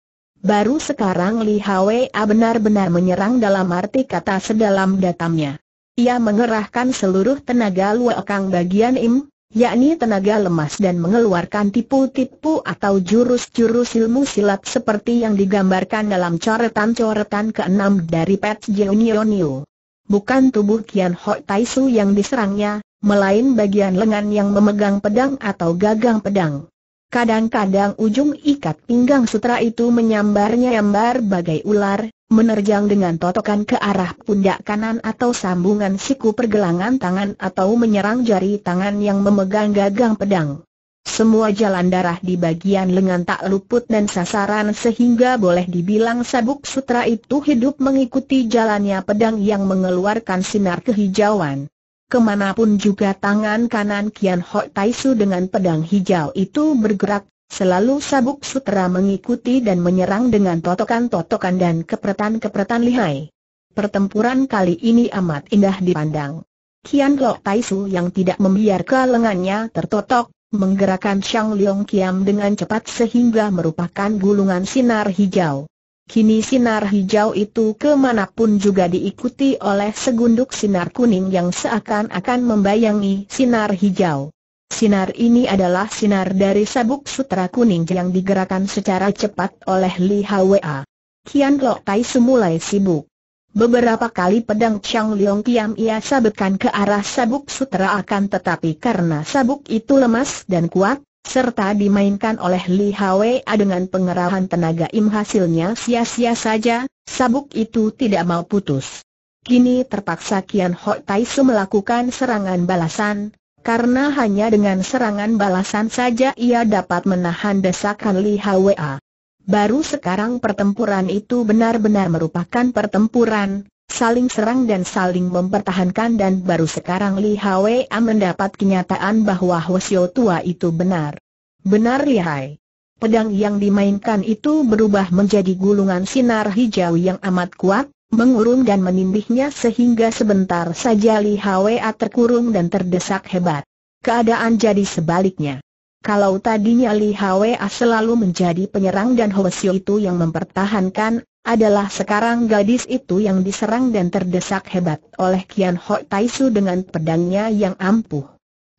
Baru sekarang Li Hwa benar-benar menyerang dalam arti kata sedalam datamnya. Ia mengerahkan seluruh tenaga luakang bagian im, yakni tenaga lemas dan mengeluarkan tipu-tipu atau jurus-jurus ilmu silat seperti yang digambarkan dalam coretan-coretan keenam dari Pet Jeonionio. Bukan tubuh Kian Hok Tai yang diserangnya, melain bagian lengan yang memegang pedang atau gagang pedang. Kadang-kadang ujung ikat pinggang sutra itu menyambar-nyambar bagai ular, menerjang dengan totokan ke arah pundak kanan atau sambungan siku pergelangan tangan atau menyerang jari tangan yang memegang gagang pedang. Semua jalan darah di bagian lengan tak luput dan sasaran sehingga boleh dibilang sabuk sutra itu hidup mengikuti jalannya pedang yang mengeluarkan sinar kehijauan. Kemanapun juga tangan kanan Kian Ho Tai Su dengan pedang hijau itu bergerak, selalu sabuk sutera mengikuti dan menyerang dengan totokan-totokan dan kepretan-kepretan lihai. Pertempuran kali ini amat indah dipandang. Kian Hok Tai Su yang tidak membiarkan lengannya tertotok, menggerakkan Shang Leong Kiam dengan cepat sehingga merupakan gulungan sinar hijau. Kini sinar hijau itu kemanapun juga diikuti oleh segunduk sinar kuning yang seakan-akan membayangi sinar hijau. Sinar ini adalah sinar dari sabuk sutra kuning yang digerakkan secara cepat oleh Li Hwa. Kian Lo Tai semulai sibuk. Beberapa kali pedang Chang Leong Kiam ia sabetkan ke arah sabuk sutra akan tetapi karena sabuk itu lemas dan kuat, serta dimainkan oleh Li Hwa dengan pengerahan tenaga im hasilnya sia-sia saja, sabuk itu tidak mau putus. Kini terpaksa Kian Ho Tai Su melakukan serangan balasan, karena hanya dengan serangan balasan saja ia dapat menahan desakan Li Hwa. Baru sekarang pertempuran itu benar-benar merupakan pertempuran, saling serang dan saling mempertahankan dan baru sekarang Li Hwa mendapat kenyataan bahwa Hwasyo tua itu benar. Benar Li Hai. Pedang yang dimainkan itu berubah menjadi gulungan sinar hijau yang amat kuat, mengurung dan menindihnya sehingga sebentar saja Li Hwa terkurung dan terdesak hebat. Keadaan jadi sebaliknya. Kalau tadinya Li Hwa selalu menjadi penyerang dan Hwasyo itu yang mempertahankan, adalah sekarang gadis itu yang diserang dan terdesak hebat oleh Kian Hoi Taisu dengan pedangnya yang ampuh.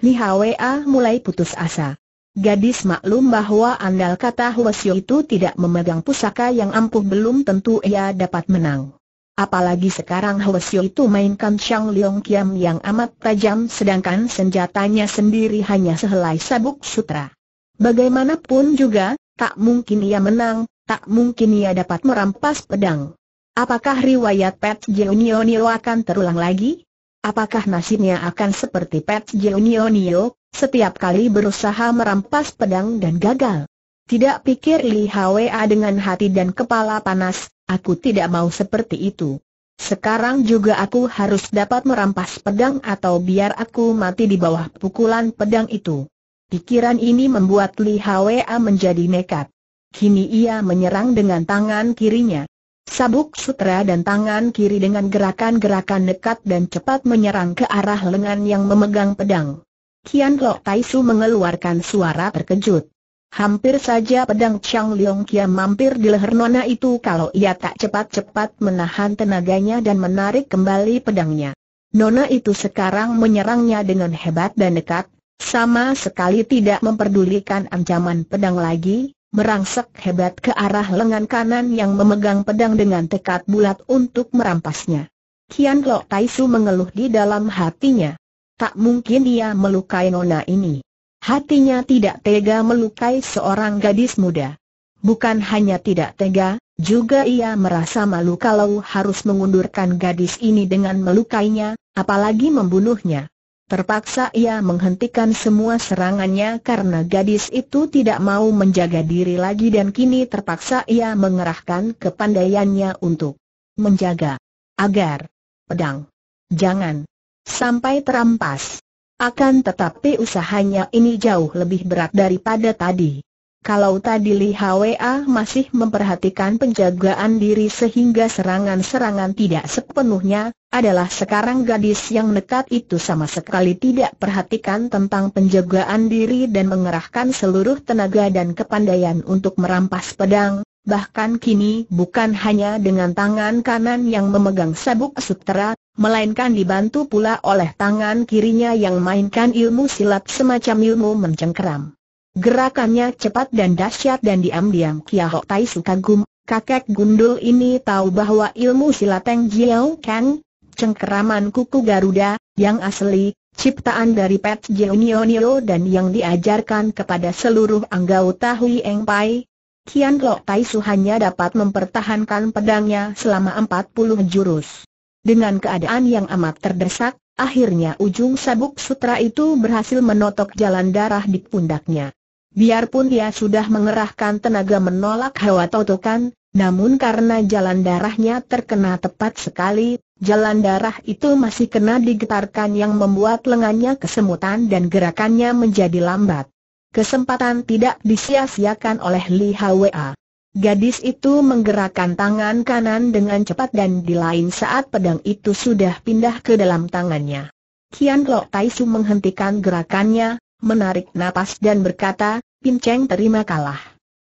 Li Hwa mulai putus asa. Gadis maklum bahwa andal kata Huasyo itu tidak memegang pusaka yang ampuh belum tentu ia dapat menang. Apalagi sekarang Huasyo itu mainkan Shang Leong Kiam yang amat tajam sedangkan senjatanya sendiri hanya sehelai sabuk sutra. Bagaimanapun juga, tak mungkin ia menang, tak mungkin ia dapat merampas pedang. Apakah riwayat Pet Jeonionio akan terulang lagi? Apakah nasibnya akan seperti Pet Jeonionio, setiap kali berusaha merampas pedang dan gagal? Tidak pikir Li Hwa dengan hati dan kepala panas, aku tidak mau seperti itu. Sekarang juga aku harus dapat merampas pedang atau biar aku mati di bawah pukulan pedang itu. Pikiran ini membuat Li Hwa menjadi nekat. Kini ia menyerang dengan tangan kirinya. Sabuk sutra dan tangan kiri dengan gerakan-gerakan dekat dan cepat menyerang ke arah lengan yang memegang pedang. Kian Lo Taisu mengeluarkan suara terkejut. Hampir saja pedang Chang Leong Kian mampir di leher nona itu kalau ia tak cepat-cepat menahan tenaganya dan menarik kembali pedangnya. Nona itu sekarang menyerangnya dengan hebat dan dekat, sama sekali tidak memperdulikan ancaman pedang lagi, merangsek hebat ke arah lengan kanan yang memegang pedang dengan tekad bulat untuk merampasnya. Kian Lo Tai Su mengeluh di dalam hatinya. Tak mungkin dia melukai nona ini. Hatinya tidak tega melukai seorang gadis muda. Bukan hanya tidak tega, juga ia merasa malu kalau harus mengundurkan gadis ini dengan melukainya, apalagi membunuhnya. Terpaksa ia menghentikan semua serangannya karena gadis itu tidak mau menjaga diri lagi dan kini terpaksa ia mengerahkan kepandaiannya untuk menjaga agar pedang jangan sampai terampas. Akan tetapi usahanya ini jauh lebih berat daripada tadi. Kalau tadi Li Hwa masih memperhatikan penjagaan diri sehingga serangan-serangan tidak sepenuhnya, adalah sekarang gadis yang nekat itu sama sekali tidak perhatikan tentang penjagaan diri dan mengerahkan seluruh tenaga dan kepandaian untuk merampas pedang, bahkan kini bukan hanya dengan tangan kanan yang memegang sabuk sutera, melainkan dibantu pula oleh tangan kirinya yang mainkan ilmu silat semacam ilmu mencengkeram. Gerakannya cepat dan dahsyat dan diam-diam Kiahok Tai kagum, kakek gundul ini tahu bahwa ilmu silateng Jiao Kang, cengkeraman kuku Garuda, yang asli, ciptaan dari Pet Nio dan yang diajarkan kepada seluruh anggota Hui Eng Pai, Kian Lok Tai hanya dapat mempertahankan pedangnya selama empat puluh jurus. Dengan keadaan yang amat terdesak, Akhirnya ujung sabuk sutra itu berhasil menotok jalan darah di pundaknya. Biarpun dia sudah mengerahkan tenaga menolak hawa totokan, namun karena jalan darahnya terkena tepat sekali, jalan darah itu masih kena digetarkan yang membuat lengannya kesemutan dan gerakannya menjadi lambat. Kesempatan tidak disia-siakan oleh Li Hwa. Gadis itu menggerakkan tangan kanan dengan cepat dan di lain saat pedang itu sudah pindah ke dalam tangannya. Kian Lo Taisu menghentikan gerakannya, menarik napas dan berkata, Pinceng terima kalah.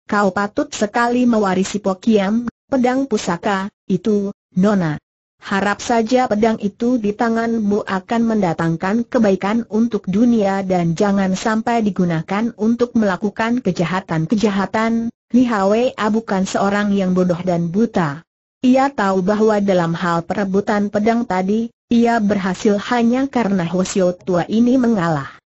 Kau patut sekali mewarisi Pokiam, pedang pusaka, itu, Nona. Harap saja pedang itu di tanganmu akan mendatangkan kebaikan untuk dunia dan jangan sampai digunakan untuk melakukan kejahatan-kejahatan, Li Hwea ah, bukan seorang yang bodoh dan buta. Ia tahu bahwa dalam hal perebutan pedang tadi, ia berhasil hanya karena Hosio tua ini mengalah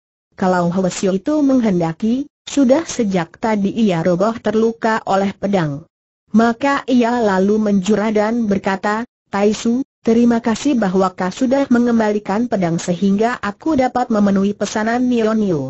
kalau Hwasyo itu menghendaki, sudah sejak tadi ia roboh terluka oleh pedang. Maka ia lalu menjura dan berkata, Taisu, terima kasih bahwa kau sudah mengembalikan pedang sehingga aku dapat memenuhi pesanan Nio Nio.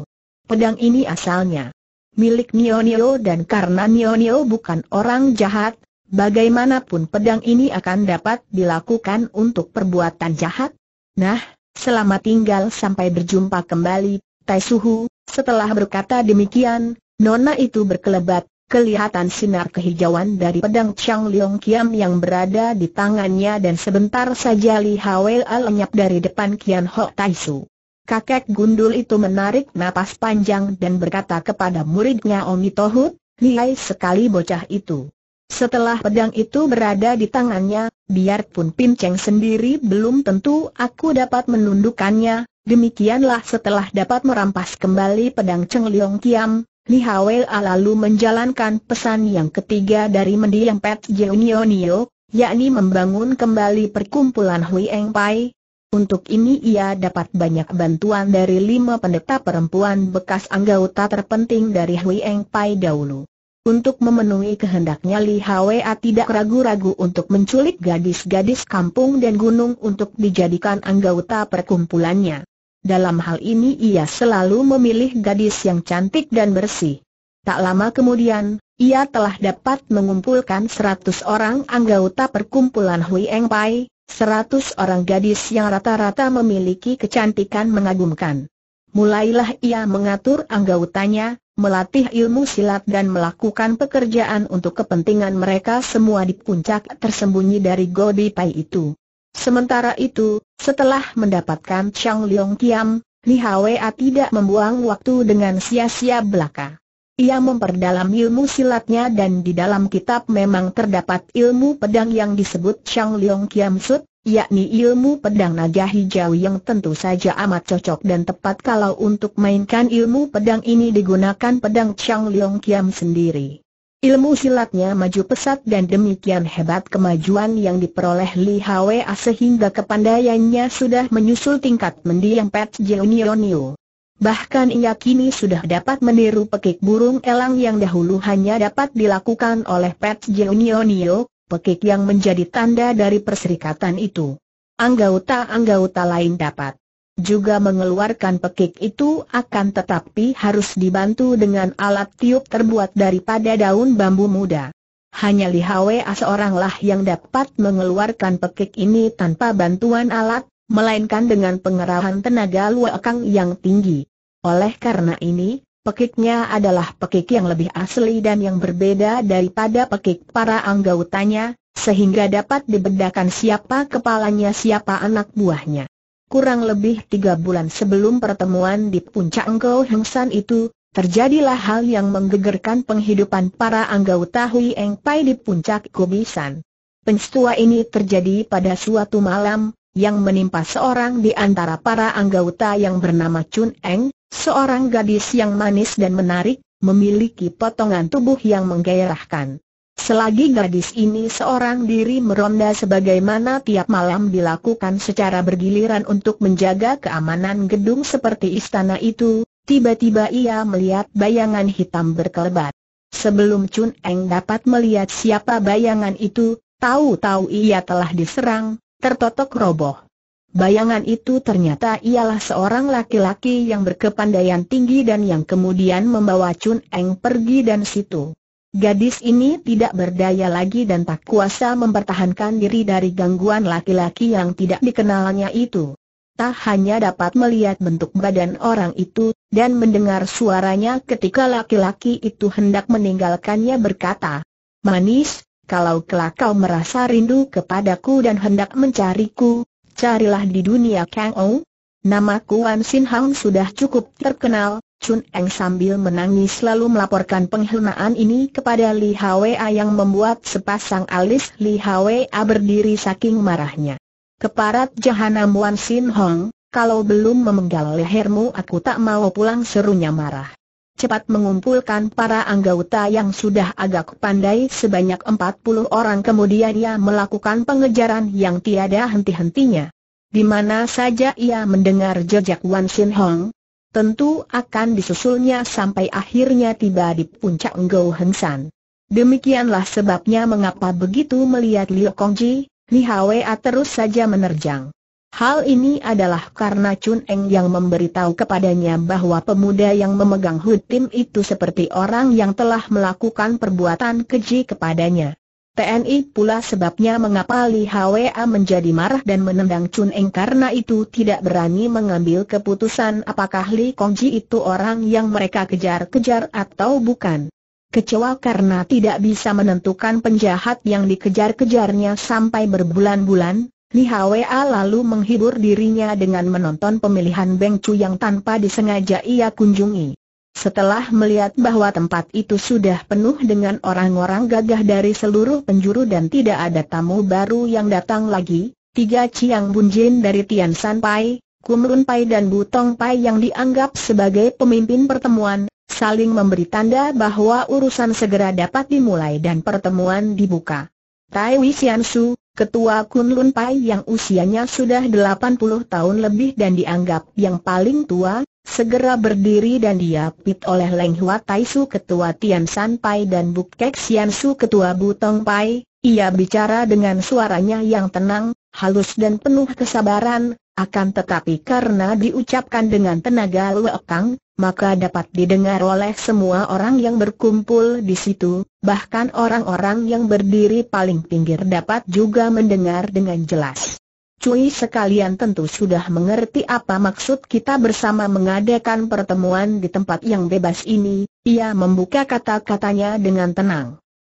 Pedang ini asalnya milik Nio Nio dan karena Nio Nio bukan orang jahat, bagaimanapun pedang ini akan dapat dilakukan untuk perbuatan jahat. Nah, Selamat tinggal sampai berjumpa kembali, Tai Suhu, setelah berkata demikian, nona itu berkelebat, kelihatan sinar kehijauan dari pedang Chang Leong Kiam yang berada di tangannya dan sebentar saja Li Hwel lenyap dari depan Kian Ho Tai Su. Kakek gundul itu menarik napas panjang dan berkata kepada muridnya Omi Tohut, lihai sekali bocah itu. Setelah pedang itu berada di tangannya, biarpun Pin Cheng sendiri belum tentu aku dapat menundukkannya, Demikianlah setelah dapat merampas kembali pedang Cheng Liong Kiam, Li Hawei lalu menjalankan pesan yang ketiga dari mendiang Pet Nio, yakni membangun kembali perkumpulan Hui Eng Pai. Untuk ini ia dapat banyak bantuan dari lima pendeta perempuan bekas anggota terpenting dari Hui Eng Pai dahulu. Untuk memenuhi kehendaknya Li Hwa tidak ragu-ragu untuk menculik gadis-gadis kampung dan gunung untuk dijadikan anggota perkumpulannya. Dalam hal ini ia selalu memilih gadis yang cantik dan bersih. Tak lama kemudian, ia telah dapat mengumpulkan 100 orang anggota perkumpulan Hui Eng Pai, 100 orang gadis yang rata-rata memiliki kecantikan mengagumkan. Mulailah ia mengatur anggotanya, melatih ilmu silat dan melakukan pekerjaan untuk kepentingan mereka semua di puncak tersembunyi dari Godi Pai itu. Sementara itu, setelah mendapatkan Chang Leong Kiam, Li Hwa tidak membuang waktu dengan sia-sia belaka. Ia memperdalam ilmu silatnya dan di dalam kitab memang terdapat ilmu pedang yang disebut Chang Leong Kiam Sut, yakni ilmu pedang naga hijau yang tentu saja amat cocok dan tepat kalau untuk mainkan ilmu pedang ini digunakan pedang Chang Leong Kiam sendiri. Ilmu silatnya maju pesat dan demikian hebat kemajuan yang diperoleh Li Hwa sehingga kepandaiannya sudah menyusul tingkat mendiang Pet Jeonionio. Bahkan ia kini sudah dapat meniru pekik burung elang yang dahulu hanya dapat dilakukan oleh Pet Jeonionio, pekik yang menjadi tanda dari perserikatan itu. Anggota-anggota lain dapat juga mengeluarkan pekik itu akan tetapi harus dibantu dengan alat tiup terbuat daripada daun bambu muda. Hanya Li Hwa seoranglah yang dapat mengeluarkan pekik ini tanpa bantuan alat, melainkan dengan pengerahan tenaga luakang yang tinggi. Oleh karena ini, Pekiknya adalah pekik yang lebih asli dan yang berbeda daripada pekik para anggotanya, sehingga dapat dibedakan siapa kepalanya siapa anak buahnya kurang lebih tiga bulan sebelum pertemuan di puncak Engkau San itu, terjadilah hal yang menggegerkan penghidupan para anggota Hui Eng Pai di puncak Kubisan. Peristiwa ini terjadi pada suatu malam, yang menimpa seorang di antara para anggota yang bernama Chun Eng, seorang gadis yang manis dan menarik, memiliki potongan tubuh yang menggairahkan. Selagi gadis ini seorang diri meronda sebagaimana tiap malam dilakukan secara bergiliran untuk menjaga keamanan gedung seperti istana itu, tiba-tiba ia melihat bayangan hitam berkelebat. Sebelum Chun Eng dapat melihat siapa bayangan itu, tahu-tahu ia telah diserang, tertotok roboh. Bayangan itu ternyata ialah seorang laki-laki yang berkepandaian tinggi dan yang kemudian membawa Chun Eng pergi dan situ. Gadis ini tidak berdaya lagi dan tak kuasa mempertahankan diri dari gangguan laki-laki yang tidak dikenalnya itu. Tak hanya dapat melihat bentuk badan orang itu, dan mendengar suaranya ketika laki-laki itu hendak meninggalkannya berkata, Manis, kalau kelak kau merasa rindu kepadaku dan hendak mencariku, carilah di dunia Kang Ou. Namaku Wan Sin Hang sudah cukup terkenal, Chun Eng sambil menangis lalu melaporkan penghinaan ini kepada Li Hwa yang membuat sepasang alis Li Hwa berdiri saking marahnya. Keparat jahanam Wan Sin Hong, kalau belum memenggal lehermu aku tak mau pulang serunya marah. Cepat mengumpulkan para anggota yang sudah agak pandai sebanyak 40 orang kemudian ia melakukan pengejaran yang tiada henti-hentinya. Di mana saja ia mendengar jejak Wan Sin Hong, tentu akan disusulnya sampai akhirnya tiba di puncak Gou Heng Demikianlah sebabnya mengapa begitu melihat Liu Kongji, Li Hwa terus saja menerjang. Hal ini adalah karena Chun Eng yang memberitahu kepadanya bahwa pemuda yang memegang Hutim itu seperti orang yang telah melakukan perbuatan keji kepadanya. TNI pula sebabnya mengapa Li Hwa menjadi marah dan menendang Chun Eng karena itu tidak berani mengambil keputusan apakah Li Kongji itu orang yang mereka kejar-kejar atau bukan. Kecewa karena tidak bisa menentukan penjahat yang dikejar-kejarnya sampai berbulan-bulan, Li Hwa lalu menghibur dirinya dengan menonton pemilihan Beng Chu yang tanpa disengaja ia kunjungi. Setelah melihat bahwa tempat itu sudah penuh dengan orang-orang gagah dari seluruh penjuru dan tidak ada tamu baru yang datang lagi, tiga Ciang Bunjin dari Tian San Pai, Kumrun Pai dan Butong Pai yang dianggap sebagai pemimpin pertemuan, saling memberi tanda bahwa urusan segera dapat dimulai dan pertemuan dibuka. Tai Su, Ketua Kunlun Pai yang usianya sudah 80 tahun lebih dan dianggap yang paling tua, segera berdiri dan diapit oleh Leng Hua Tai Ketua Tian San Pai dan Buk Kek Sian Su Ketua Butong Pai. Ia bicara dengan suaranya yang tenang, halus dan penuh kesabaran, akan tetapi karena diucapkan dengan tenaga luekang, maka dapat didengar oleh semua orang yang berkumpul di situ, bahkan orang-orang yang berdiri paling pinggir dapat juga mendengar dengan jelas. Cui sekalian tentu sudah mengerti apa maksud kita bersama mengadakan pertemuan di tempat yang bebas ini, ia membuka kata-katanya dengan tenang.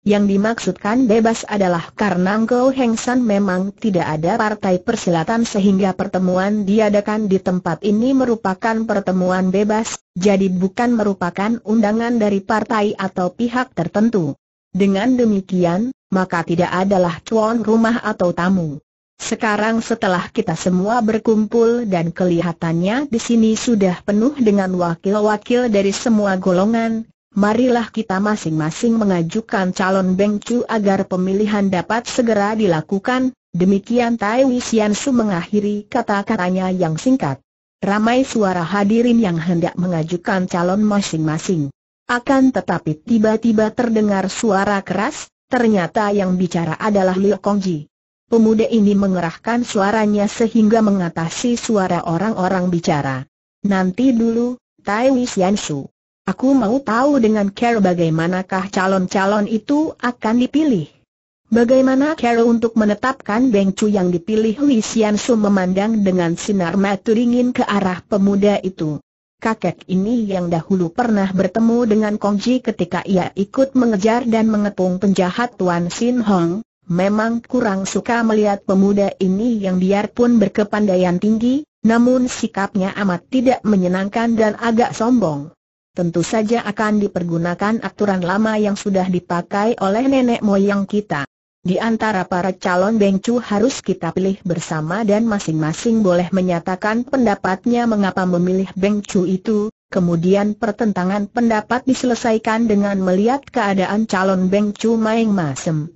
Yang dimaksudkan bebas adalah karena Go Heng San memang tidak ada partai persilatan sehingga pertemuan diadakan di tempat ini merupakan pertemuan bebas, jadi bukan merupakan undangan dari partai atau pihak tertentu. Dengan demikian, maka tidak adalah tuan rumah atau tamu. Sekarang setelah kita semua berkumpul dan kelihatannya di sini sudah penuh dengan wakil-wakil dari semua golongan, marilah kita masing-masing mengajukan calon Beng Chu agar pemilihan dapat segera dilakukan, demikian Tai Wisian Su mengakhiri kata-katanya yang singkat. Ramai suara hadirin yang hendak mengajukan calon masing-masing. Akan tetapi tiba-tiba terdengar suara keras, ternyata yang bicara adalah Liu Kongji. Pemuda ini mengerahkan suaranya sehingga mengatasi suara orang-orang bicara. Nanti dulu, Tai Wisian Su. Aku mau tahu dengan Carol bagaimanakah calon-calon itu akan dipilih. Bagaimana Carol untuk menetapkan Beng Chu yang dipilih Li Xian Su memandang dengan sinar mata dingin ke arah pemuda itu. Kakek ini yang dahulu pernah bertemu dengan Kongji ketika ia ikut mengejar dan mengepung penjahat Tuan Sin Hong, memang kurang suka melihat pemuda ini yang biarpun berkepandaian tinggi, namun sikapnya amat tidak menyenangkan dan agak sombong tentu saja akan dipergunakan aturan lama yang sudah dipakai oleh nenek moyang kita. Di antara para calon bengcu harus kita pilih bersama dan masing-masing boleh menyatakan pendapatnya mengapa memilih bengcu itu, kemudian pertentangan pendapat diselesaikan dengan melihat keadaan calon bengcu main masem.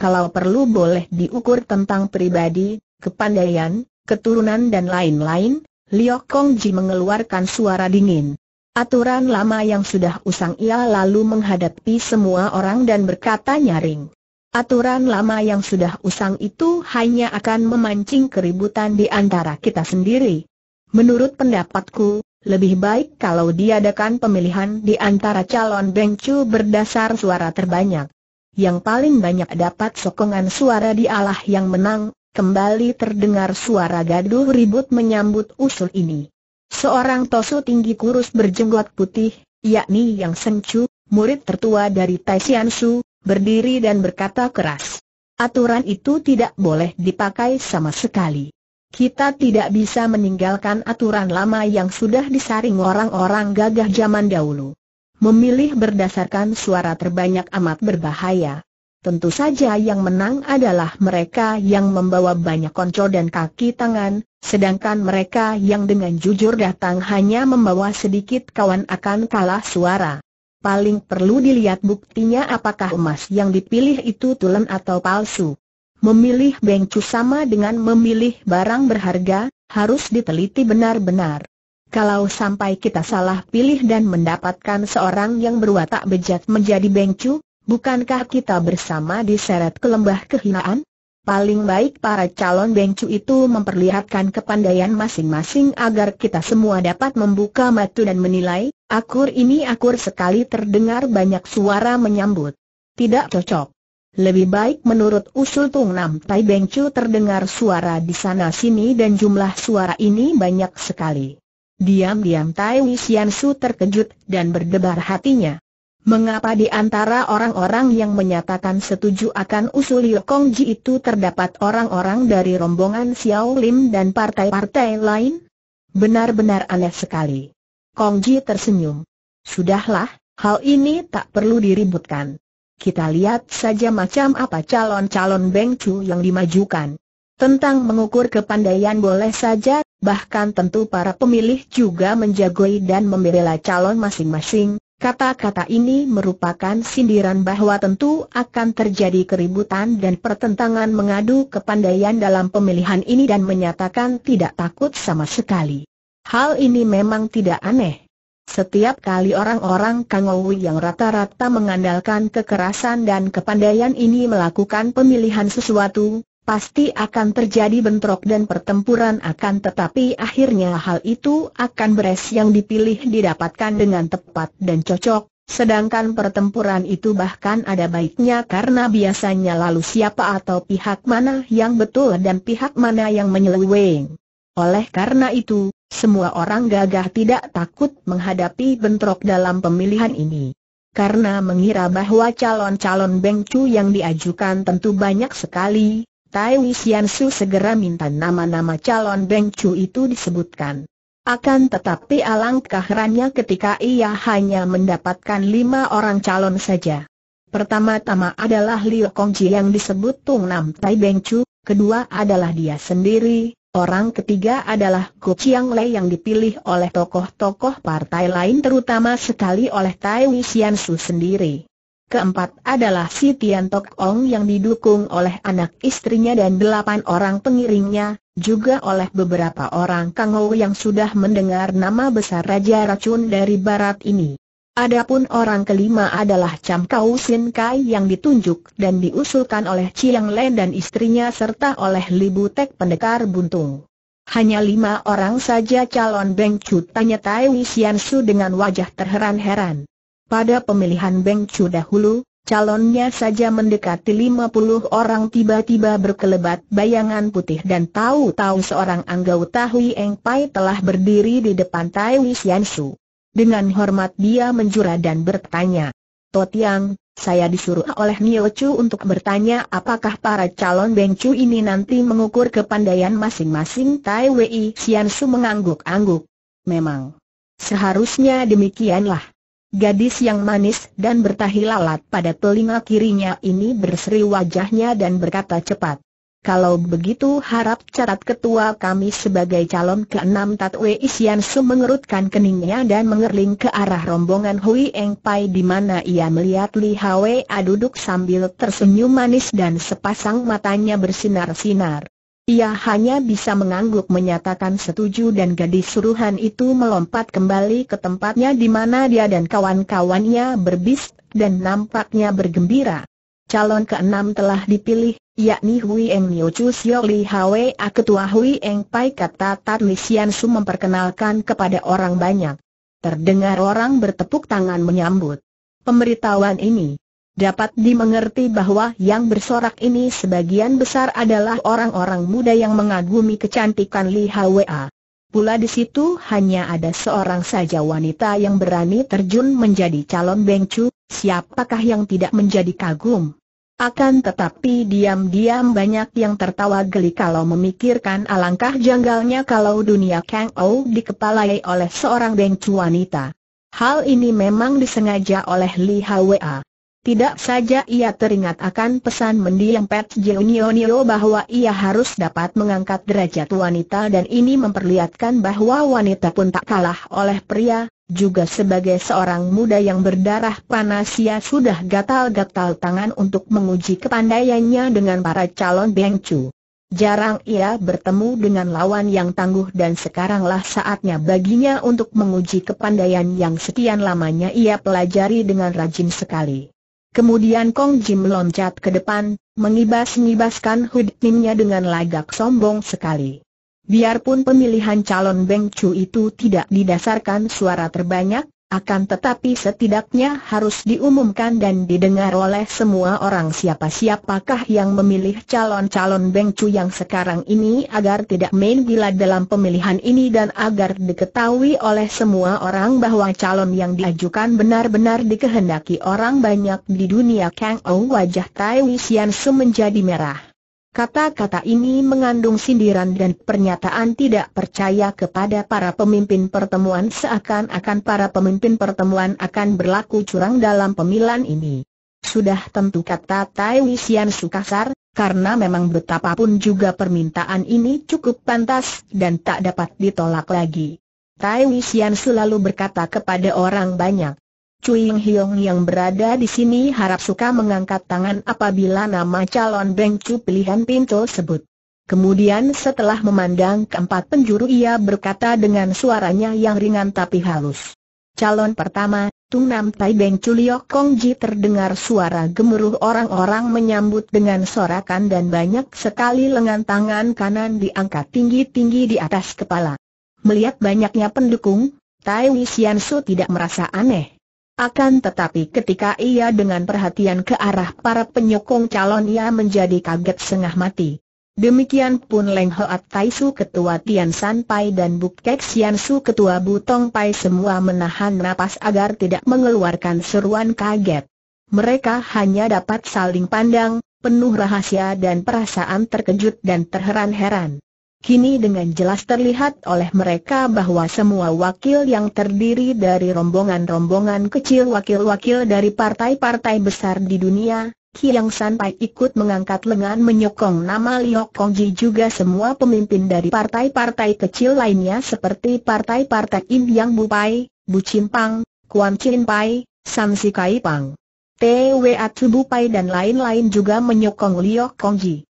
Kalau perlu boleh diukur tentang pribadi, kepandaian, keturunan dan lain-lain, Liokongji Ji mengeluarkan suara dingin. Aturan lama yang sudah usang ia lalu menghadapi semua orang dan berkata nyaring. Aturan lama yang sudah usang itu hanya akan memancing keributan di antara kita sendiri. Menurut pendapatku, lebih baik kalau diadakan pemilihan di antara calon bengcu berdasar suara terbanyak. Yang paling banyak dapat sokongan suara dialah yang menang, kembali terdengar suara gaduh ribut menyambut usul ini. Seorang tosu tinggi kurus berjenggot putih, yakni Yang Sencu, murid tertua dari Tai Sian Su, berdiri dan berkata keras. Aturan itu tidak boleh dipakai sama sekali. Kita tidak bisa meninggalkan aturan lama yang sudah disaring orang-orang gagah zaman dahulu. Memilih berdasarkan suara terbanyak amat berbahaya. Tentu saja yang menang adalah mereka yang membawa banyak konco dan kaki tangan, Sedangkan mereka yang dengan jujur datang hanya membawa sedikit kawan akan kalah suara. Paling perlu dilihat buktinya apakah emas yang dipilih itu tulen atau palsu. Memilih bengcu sama dengan memilih barang berharga, harus diteliti benar-benar. Kalau sampai kita salah pilih dan mendapatkan seorang yang berwatak bejat menjadi bengcu, bukankah kita bersama diseret ke lembah kehinaan? Paling baik para calon bengcu itu memperlihatkan kepandaian masing-masing agar kita semua dapat membuka mata dan menilai, akur ini akur sekali terdengar banyak suara menyambut. Tidak cocok. Lebih baik menurut usul Tung Nam Tai Bengcu terdengar suara di sana-sini dan jumlah suara ini banyak sekali. Diam-diam Tai Wisiansu terkejut dan berdebar hatinya. Mengapa di antara orang-orang yang menyatakan setuju akan usul Liu Kongji itu terdapat orang-orang dari rombongan Xiao Lim dan partai-partai lain? Benar-benar aneh sekali. Kongji tersenyum. Sudahlah, hal ini tak perlu diributkan. Kita lihat saja macam apa calon-calon Beng Chu yang dimajukan. Tentang mengukur kepandaian boleh saja, bahkan tentu para pemilih juga menjagoi dan membela calon masing-masing, Kata-kata ini merupakan sindiran bahwa tentu akan terjadi keributan dan pertentangan mengadu kepandaian dalam pemilihan ini dan menyatakan tidak takut sama sekali. Hal ini memang tidak aneh. Setiap kali orang-orang Kangowi yang rata-rata mengandalkan kekerasan dan kepandaian ini melakukan pemilihan sesuatu, Pasti akan terjadi bentrok dan pertempuran akan tetapi akhirnya hal itu akan beres yang dipilih didapatkan dengan tepat dan cocok, sedangkan pertempuran itu bahkan ada baiknya karena biasanya lalu siapa atau pihak mana yang betul dan pihak mana yang menyeleweng. Oleh karena itu, semua orang gagah tidak takut menghadapi bentrok dalam pemilihan ini karena mengira bahwa calon-calon Beng Chu yang diajukan tentu banyak sekali, Tai Wisian Su segera minta nama-nama calon Beng Chu itu disebutkan. Akan tetapi alangkah herannya ketika ia hanya mendapatkan lima orang calon saja. Pertama-tama adalah Liu Kongji yang disebut Tung Nam Tai Beng Chu, kedua adalah dia sendiri, orang ketiga adalah Gu Chiang Lei yang dipilih oleh tokoh-tokoh partai lain terutama sekali oleh Tai Wisian Su sendiri. Keempat adalah si Tian Tok Ong yang didukung oleh anak istrinya dan delapan orang pengiringnya, juga oleh beberapa orang Kangou yang sudah mendengar nama besar Raja Racun dari Barat ini. Adapun orang kelima adalah Cham Kau Sin Kai yang ditunjuk dan diusulkan oleh Chiang Len dan istrinya serta oleh Li Butek pendekar buntung. Hanya lima orang saja calon Beng Chu tanya Tai Wisian Su dengan wajah terheran-heran. Pada pemilihan Beng Chu dahulu, calonnya saja mendekati 50 orang tiba-tiba berkelebat bayangan putih dan tahu-tahu seorang anggota Hui Eng Pai telah berdiri di depan Tai Xian Su. Dengan hormat dia menjura dan bertanya, Totiang, saya disuruh oleh Nio Chu untuk bertanya apakah para calon Beng Chu ini nanti mengukur kepandaian masing-masing Tai Wei Xian Su mengangguk-angguk. Memang, seharusnya demikianlah. Gadis yang manis dan bertahi lalat pada telinga kirinya ini berseri wajahnya dan berkata cepat. Kalau begitu harap catat ketua kami sebagai calon keenam Tatwe Isian Su mengerutkan keningnya dan mengerling ke arah rombongan Hui Eng Pai di mana ia melihat Li Hwa duduk sambil tersenyum manis dan sepasang matanya bersinar-sinar. Ia hanya bisa mengangguk menyatakan setuju dan gadis suruhan itu melompat kembali ke tempatnya di mana dia dan kawan-kawannya berbis dan nampaknya bergembira. Calon keenam telah dipilih, yakni Hui Eng Niu Chu Xiao Li A Ketua Hui Eng Pai kata Tat Lisian Su memperkenalkan kepada orang banyak. Terdengar orang bertepuk tangan menyambut pemberitahuan ini. Dapat dimengerti bahwa yang bersorak ini sebagian besar adalah orang-orang muda yang mengagumi kecantikan Li Hwa. Pula di situ hanya ada seorang saja wanita yang berani terjun menjadi calon bengcu, siapakah yang tidak menjadi kagum? Akan tetapi diam-diam banyak yang tertawa geli kalau memikirkan alangkah janggalnya kalau dunia Kang Ou dikepalai oleh seorang bengcu wanita. Hal ini memang disengaja oleh Li Hwa. Tidak saja ia teringat akan pesan mendiang Pat Junionio bahwa ia harus dapat mengangkat derajat wanita dan ini memperlihatkan bahwa wanita pun tak kalah oleh pria, juga sebagai seorang muda yang berdarah panas ia sudah gatal-gatal tangan untuk menguji kepandaiannya dengan para calon bengcu. Jarang ia bertemu dengan lawan yang tangguh dan sekaranglah saatnya baginya untuk menguji kepandaian yang sekian lamanya ia pelajari dengan rajin sekali. Kemudian Kong Jim loncat ke depan, mengibas-ngibaskan Hud timnya dengan lagak sombong sekali. Biarpun pemilihan calon Beng Chu itu tidak didasarkan suara terbanyak, akan tetapi setidaknya harus diumumkan dan didengar oleh semua orang siapa-siapakah yang memilih calon-calon Bengcu yang sekarang ini agar tidak main gila dalam pemilihan ini dan agar diketahui oleh semua orang bahwa calon yang diajukan benar-benar dikehendaki orang banyak di dunia Kang Ou wajah Tai Wisian menjadi merah. Kata-kata ini mengandung sindiran dan pernyataan tidak percaya kepada para pemimpin pertemuan seakan-akan para pemimpin pertemuan akan berlaku curang dalam pemilihan ini. Sudah tentu kata Tai Wisian Sukasar, karena memang betapapun juga permintaan ini cukup pantas dan tak dapat ditolak lagi. Tai Wisian selalu berkata kepada orang banyak, Cui Ying Hiong yang berada di sini harap suka mengangkat tangan apabila nama calon Beng Cu pilihan pintu sebut. Kemudian setelah memandang keempat penjuru ia berkata dengan suaranya yang ringan tapi halus. Calon pertama, Tung Nam Tai Beng Cu Liok Kong Ji terdengar suara gemuruh orang-orang menyambut dengan sorakan dan banyak sekali lengan tangan kanan diangkat tinggi-tinggi di atas kepala. Melihat banyaknya pendukung, Tai Wisian Su tidak merasa aneh. Akan tetapi ketika ia dengan perhatian ke arah para penyokong calon ia menjadi kaget sengah mati. Demikian pun Leng Hoat Tai Su Ketua Tian San Pai dan Buk Kek Sian Su Ketua Butong Pai semua menahan napas agar tidak mengeluarkan seruan kaget. Mereka hanya dapat saling pandang, penuh rahasia dan perasaan terkejut dan terheran-heran. Kini dengan jelas terlihat oleh mereka bahwa semua wakil yang terdiri dari rombongan-rombongan kecil wakil-wakil dari partai-partai besar di dunia, yang sampai ikut mengangkat lengan menyokong nama Liok Kongji juga semua pemimpin dari partai-partai kecil lainnya seperti partai-partai Im Yang Bupai, Bu Cimpang, Kuan Chin Pai, Sam Si Kai Pang. TWA Bupai dan lain-lain juga menyokong Liok Kongji.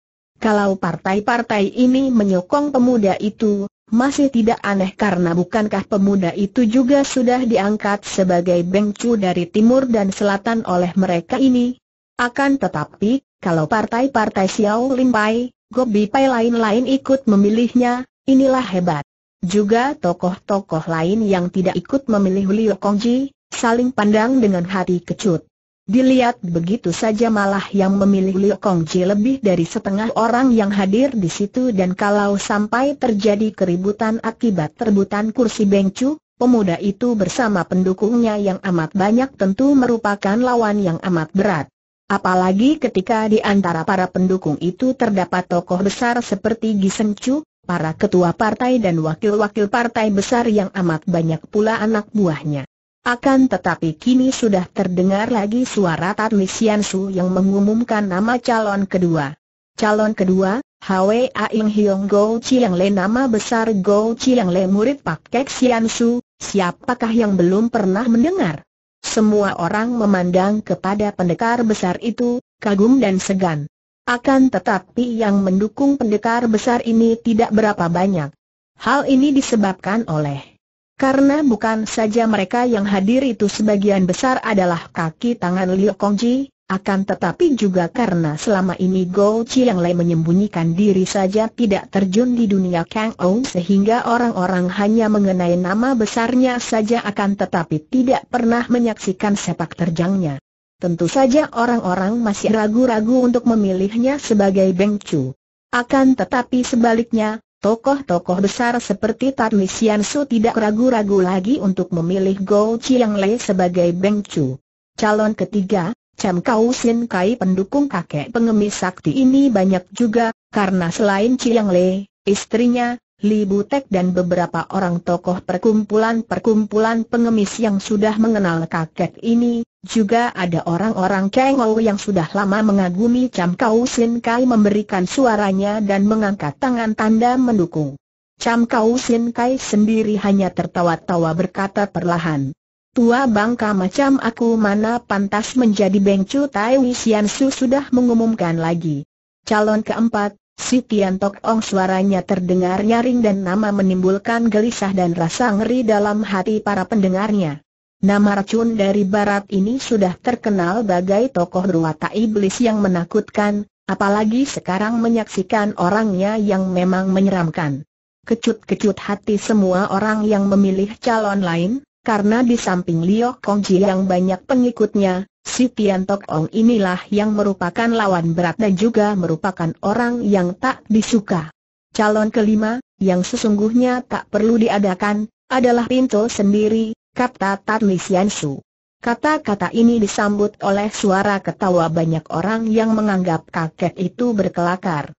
Kalau partai-partai ini menyokong pemuda itu, masih tidak aneh karena bukankah pemuda itu juga sudah diangkat sebagai bengcu dari timur dan selatan oleh mereka ini? Akan tetapi, kalau partai-partai Xiao Limpai, Gobi Pai lain-lain ikut memilihnya, inilah hebat. Juga tokoh-tokoh lain yang tidak ikut memilih Liu Kongji, saling pandang dengan hati kecut. Dilihat begitu saja malah yang memilih Liu Kongji lebih dari setengah orang yang hadir di situ dan kalau sampai terjadi keributan akibat terbutan kursi bengcu, pemuda itu bersama pendukungnya yang amat banyak tentu merupakan lawan yang amat berat. Apalagi ketika di antara para pendukung itu terdapat tokoh besar seperti Gisen para ketua partai dan wakil-wakil partai besar yang amat banyak pula anak buahnya. Akan tetapi kini sudah terdengar lagi suara Tan Lisian Su yang mengumumkan nama calon kedua. Calon kedua, Hwa Aing Hiong Go Chiang Le Nama besar Go Chiang Le murid Pak Kek Sian Su, siapakah yang belum pernah mendengar? Semua orang memandang kepada pendekar besar itu, kagum dan segan. Akan tetapi yang mendukung pendekar besar ini tidak berapa banyak. Hal ini disebabkan oleh karena bukan saja mereka yang hadir itu sebagian besar adalah kaki tangan Liu Kongji, akan tetapi juga karena selama ini Go yang lain menyembunyikan diri saja tidak terjun di dunia Kang Ou sehingga orang-orang hanya mengenai nama besarnya saja akan tetapi tidak pernah menyaksikan sepak terjangnya. Tentu saja orang-orang masih ragu-ragu untuk memilihnya sebagai Beng Chu. Akan tetapi sebaliknya, Tokoh-tokoh besar seperti Tan Li Xian tidak ragu-ragu lagi untuk memilih Go Chiang Lei sebagai Beng Chu. Calon ketiga, Cham Kau Sin Kai pendukung kakek pengemis sakti ini banyak juga, karena selain Chiang Lei, istrinya, Li Butek dan beberapa orang tokoh perkumpulan-perkumpulan pengemis yang sudah mengenal kakek ini, juga ada orang-orang Kengou yang sudah lama mengagumi Cham Kau Sin Kai memberikan suaranya dan mengangkat tangan tanda mendukung. Cham Kau Sin Kai sendiri hanya tertawa-tawa berkata perlahan. Tua bangka macam aku mana pantas menjadi bengcu Tai Sian Su sudah mengumumkan lagi. Calon keempat, si Tian Tok Ong suaranya terdengar nyaring dan nama menimbulkan gelisah dan rasa ngeri dalam hati para pendengarnya. Nama racun dari barat ini sudah terkenal bagai tokoh ruwata iblis yang menakutkan, apalagi sekarang menyaksikan orangnya yang memang menyeramkan. Kecut-kecut hati semua orang yang memilih calon lain, karena di samping Liok Kongji yang banyak pengikutnya, si Tian Tok Ong inilah yang merupakan lawan berat dan juga merupakan orang yang tak disuka. Calon kelima, yang sesungguhnya tak perlu diadakan, adalah Pinto sendiri, kata Tan Li Xianshu. Kata-kata ini disambut oleh suara ketawa banyak orang yang menganggap kakek itu berkelakar.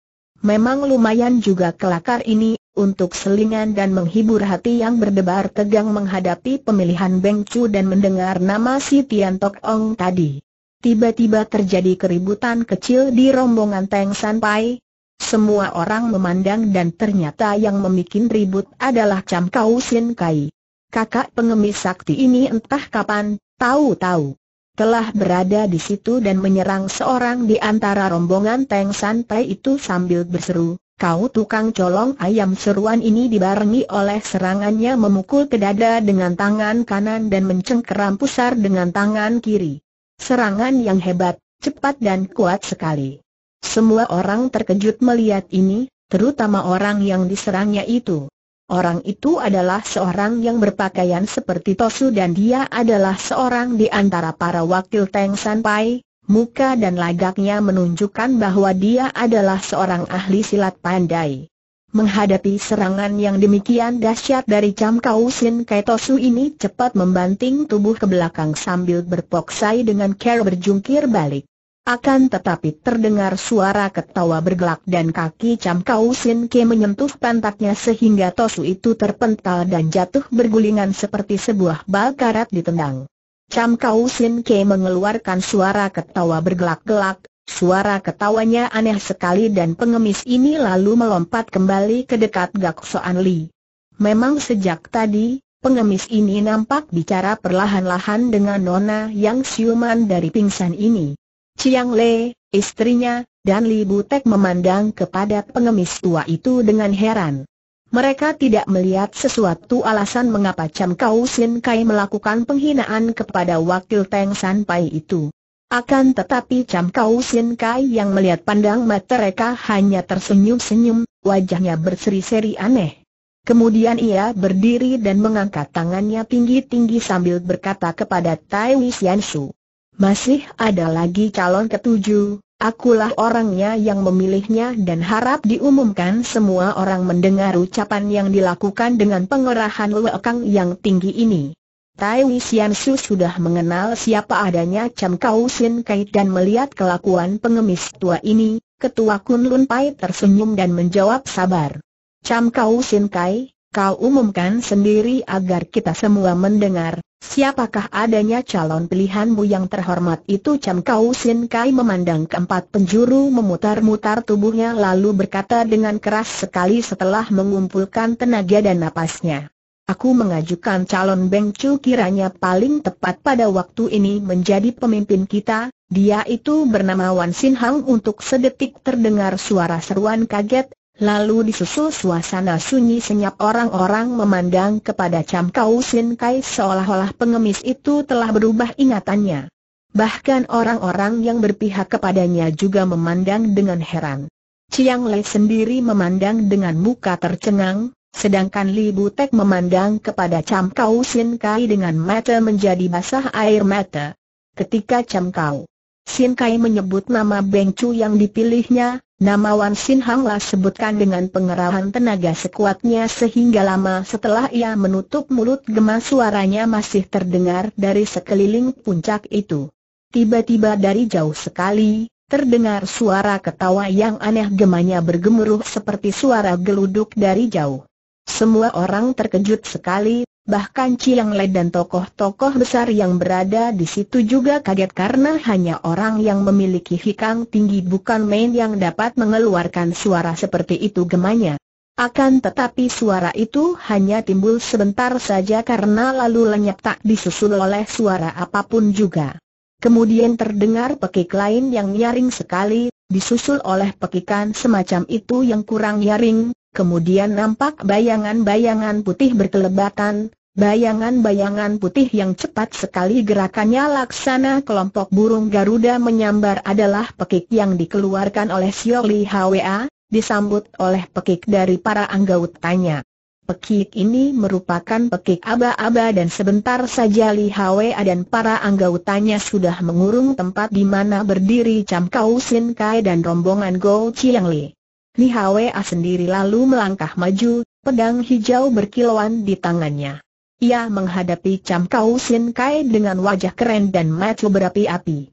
Memang lumayan juga kelakar ini, untuk selingan dan menghibur hati yang berdebar tegang menghadapi pemilihan Beng Chu dan mendengar nama si Tian Tok Ong tadi. Tiba-tiba terjadi keributan kecil di rombongan Teng San Pai. Semua orang memandang dan ternyata yang memikin ribut adalah Cam Kau Sin Kai kakak pengemis sakti ini entah kapan, tahu-tahu telah berada di situ dan menyerang seorang di antara rombongan Teng Santai itu sambil berseru, kau tukang colong ayam seruan ini dibarengi oleh serangannya memukul ke dada dengan tangan kanan dan mencengkeram pusar dengan tangan kiri. Serangan yang hebat, cepat dan kuat sekali. Semua orang terkejut melihat ini, terutama orang yang diserangnya itu. Orang itu adalah seorang yang berpakaian seperti Tosu dan dia adalah seorang di antara para wakil Teng San Pai. Muka dan lagaknya menunjukkan bahwa dia adalah seorang ahli silat pandai. Menghadapi serangan yang demikian dahsyat dari Cam Kau Sin Kai Tosu ini cepat membanting tubuh ke belakang sambil berpoksai dengan cara berjungkir balik. Akan tetapi terdengar suara ketawa bergelak dan kaki Cam Kau Sin Ke menyentuh pantatnya sehingga Tosu itu terpental dan jatuh bergulingan seperti sebuah bal karat ditendang. Cam Kau Sin Ke mengeluarkan suara ketawa bergelak-gelak, suara ketawanya aneh sekali dan pengemis ini lalu melompat kembali ke dekat Gak Soan Li. Memang sejak tadi, pengemis ini nampak bicara perlahan-lahan dengan Nona Yang Siuman dari pingsan ini. Chiang Le, istrinya, dan Li Butek memandang kepada pengemis tua itu dengan heran. Mereka tidak melihat sesuatu alasan mengapa Cham Kau Sin Kai melakukan penghinaan kepada wakil Teng San Pai itu. Akan tetapi Cham Kau Sin Kai yang melihat pandang mata mereka hanya tersenyum-senyum, wajahnya berseri-seri aneh. Kemudian ia berdiri dan mengangkat tangannya tinggi-tinggi sambil berkata kepada Tai Wisian Su. Masih ada lagi calon ketujuh, akulah orangnya yang memilihnya dan harap diumumkan semua orang mendengar ucapan yang dilakukan dengan pengerahan lekang yang tinggi ini. Tai Xian Su sudah mengenal siapa adanya Cham Kau Sin Kai dan melihat kelakuan pengemis tua ini, ketua Kun Lun Pai tersenyum dan menjawab sabar. Cham Kau Sin Kai, kau umumkan sendiri agar kita semua mendengar, Siapakah adanya calon pilihanmu yang terhormat itu Cam Kau Sin Kai memandang keempat penjuru memutar-mutar tubuhnya lalu berkata dengan keras sekali setelah mengumpulkan tenaga dan napasnya. Aku mengajukan calon Beng Chu kiranya paling tepat pada waktu ini menjadi pemimpin kita, dia itu bernama Wan Sin Hang untuk sedetik terdengar suara seruan kaget, Lalu disusul suasana sunyi senyap orang-orang memandang kepada Cham Kau Sin Kai seolah-olah pengemis itu telah berubah ingatannya. Bahkan orang-orang yang berpihak kepadanya juga memandang dengan heran. Chiang Lei sendiri memandang dengan muka tercengang, sedangkan Li Butek memandang kepada Cham Kau Sin Kai dengan mata menjadi basah air mata. Ketika Cham Kau Sin Kai menyebut nama Beng Chu yang dipilihnya, nama Wan Sin Hang lah sebutkan dengan pengerahan tenaga sekuatnya sehingga lama setelah ia menutup mulut gemas suaranya masih terdengar dari sekeliling puncak itu. Tiba-tiba dari jauh sekali, terdengar suara ketawa yang aneh gemanya bergemuruh seperti suara geluduk dari jauh. Semua orang terkejut sekali, Bahkan Chiang Le dan tokoh-tokoh besar yang berada di situ juga kaget karena hanya orang yang memiliki hikang tinggi bukan main yang dapat mengeluarkan suara seperti itu gemanya. Akan tetapi suara itu hanya timbul sebentar saja karena lalu lenyap tak disusul oleh suara apapun juga. Kemudian terdengar pekik lain yang nyaring sekali, disusul oleh pekikan semacam itu yang kurang nyaring, kemudian nampak bayangan-bayangan putih berkelebatan, bayangan-bayangan putih yang cepat sekali gerakannya laksana kelompok burung Garuda menyambar adalah pekik yang dikeluarkan oleh Sioli HWA, disambut oleh pekik dari para anggautanya. Pekik ini merupakan pekik aba-aba dan sebentar saja Li Hwa dan para anggautanya sudah mengurung tempat di mana berdiri Cam Kau Sin Kai dan rombongan Go Chiang Li. Li Hwa sendiri lalu melangkah maju, pedang hijau berkilauan di tangannya. Ia menghadapi Cham Kau Sin Kai dengan wajah keren dan mata berapi-api.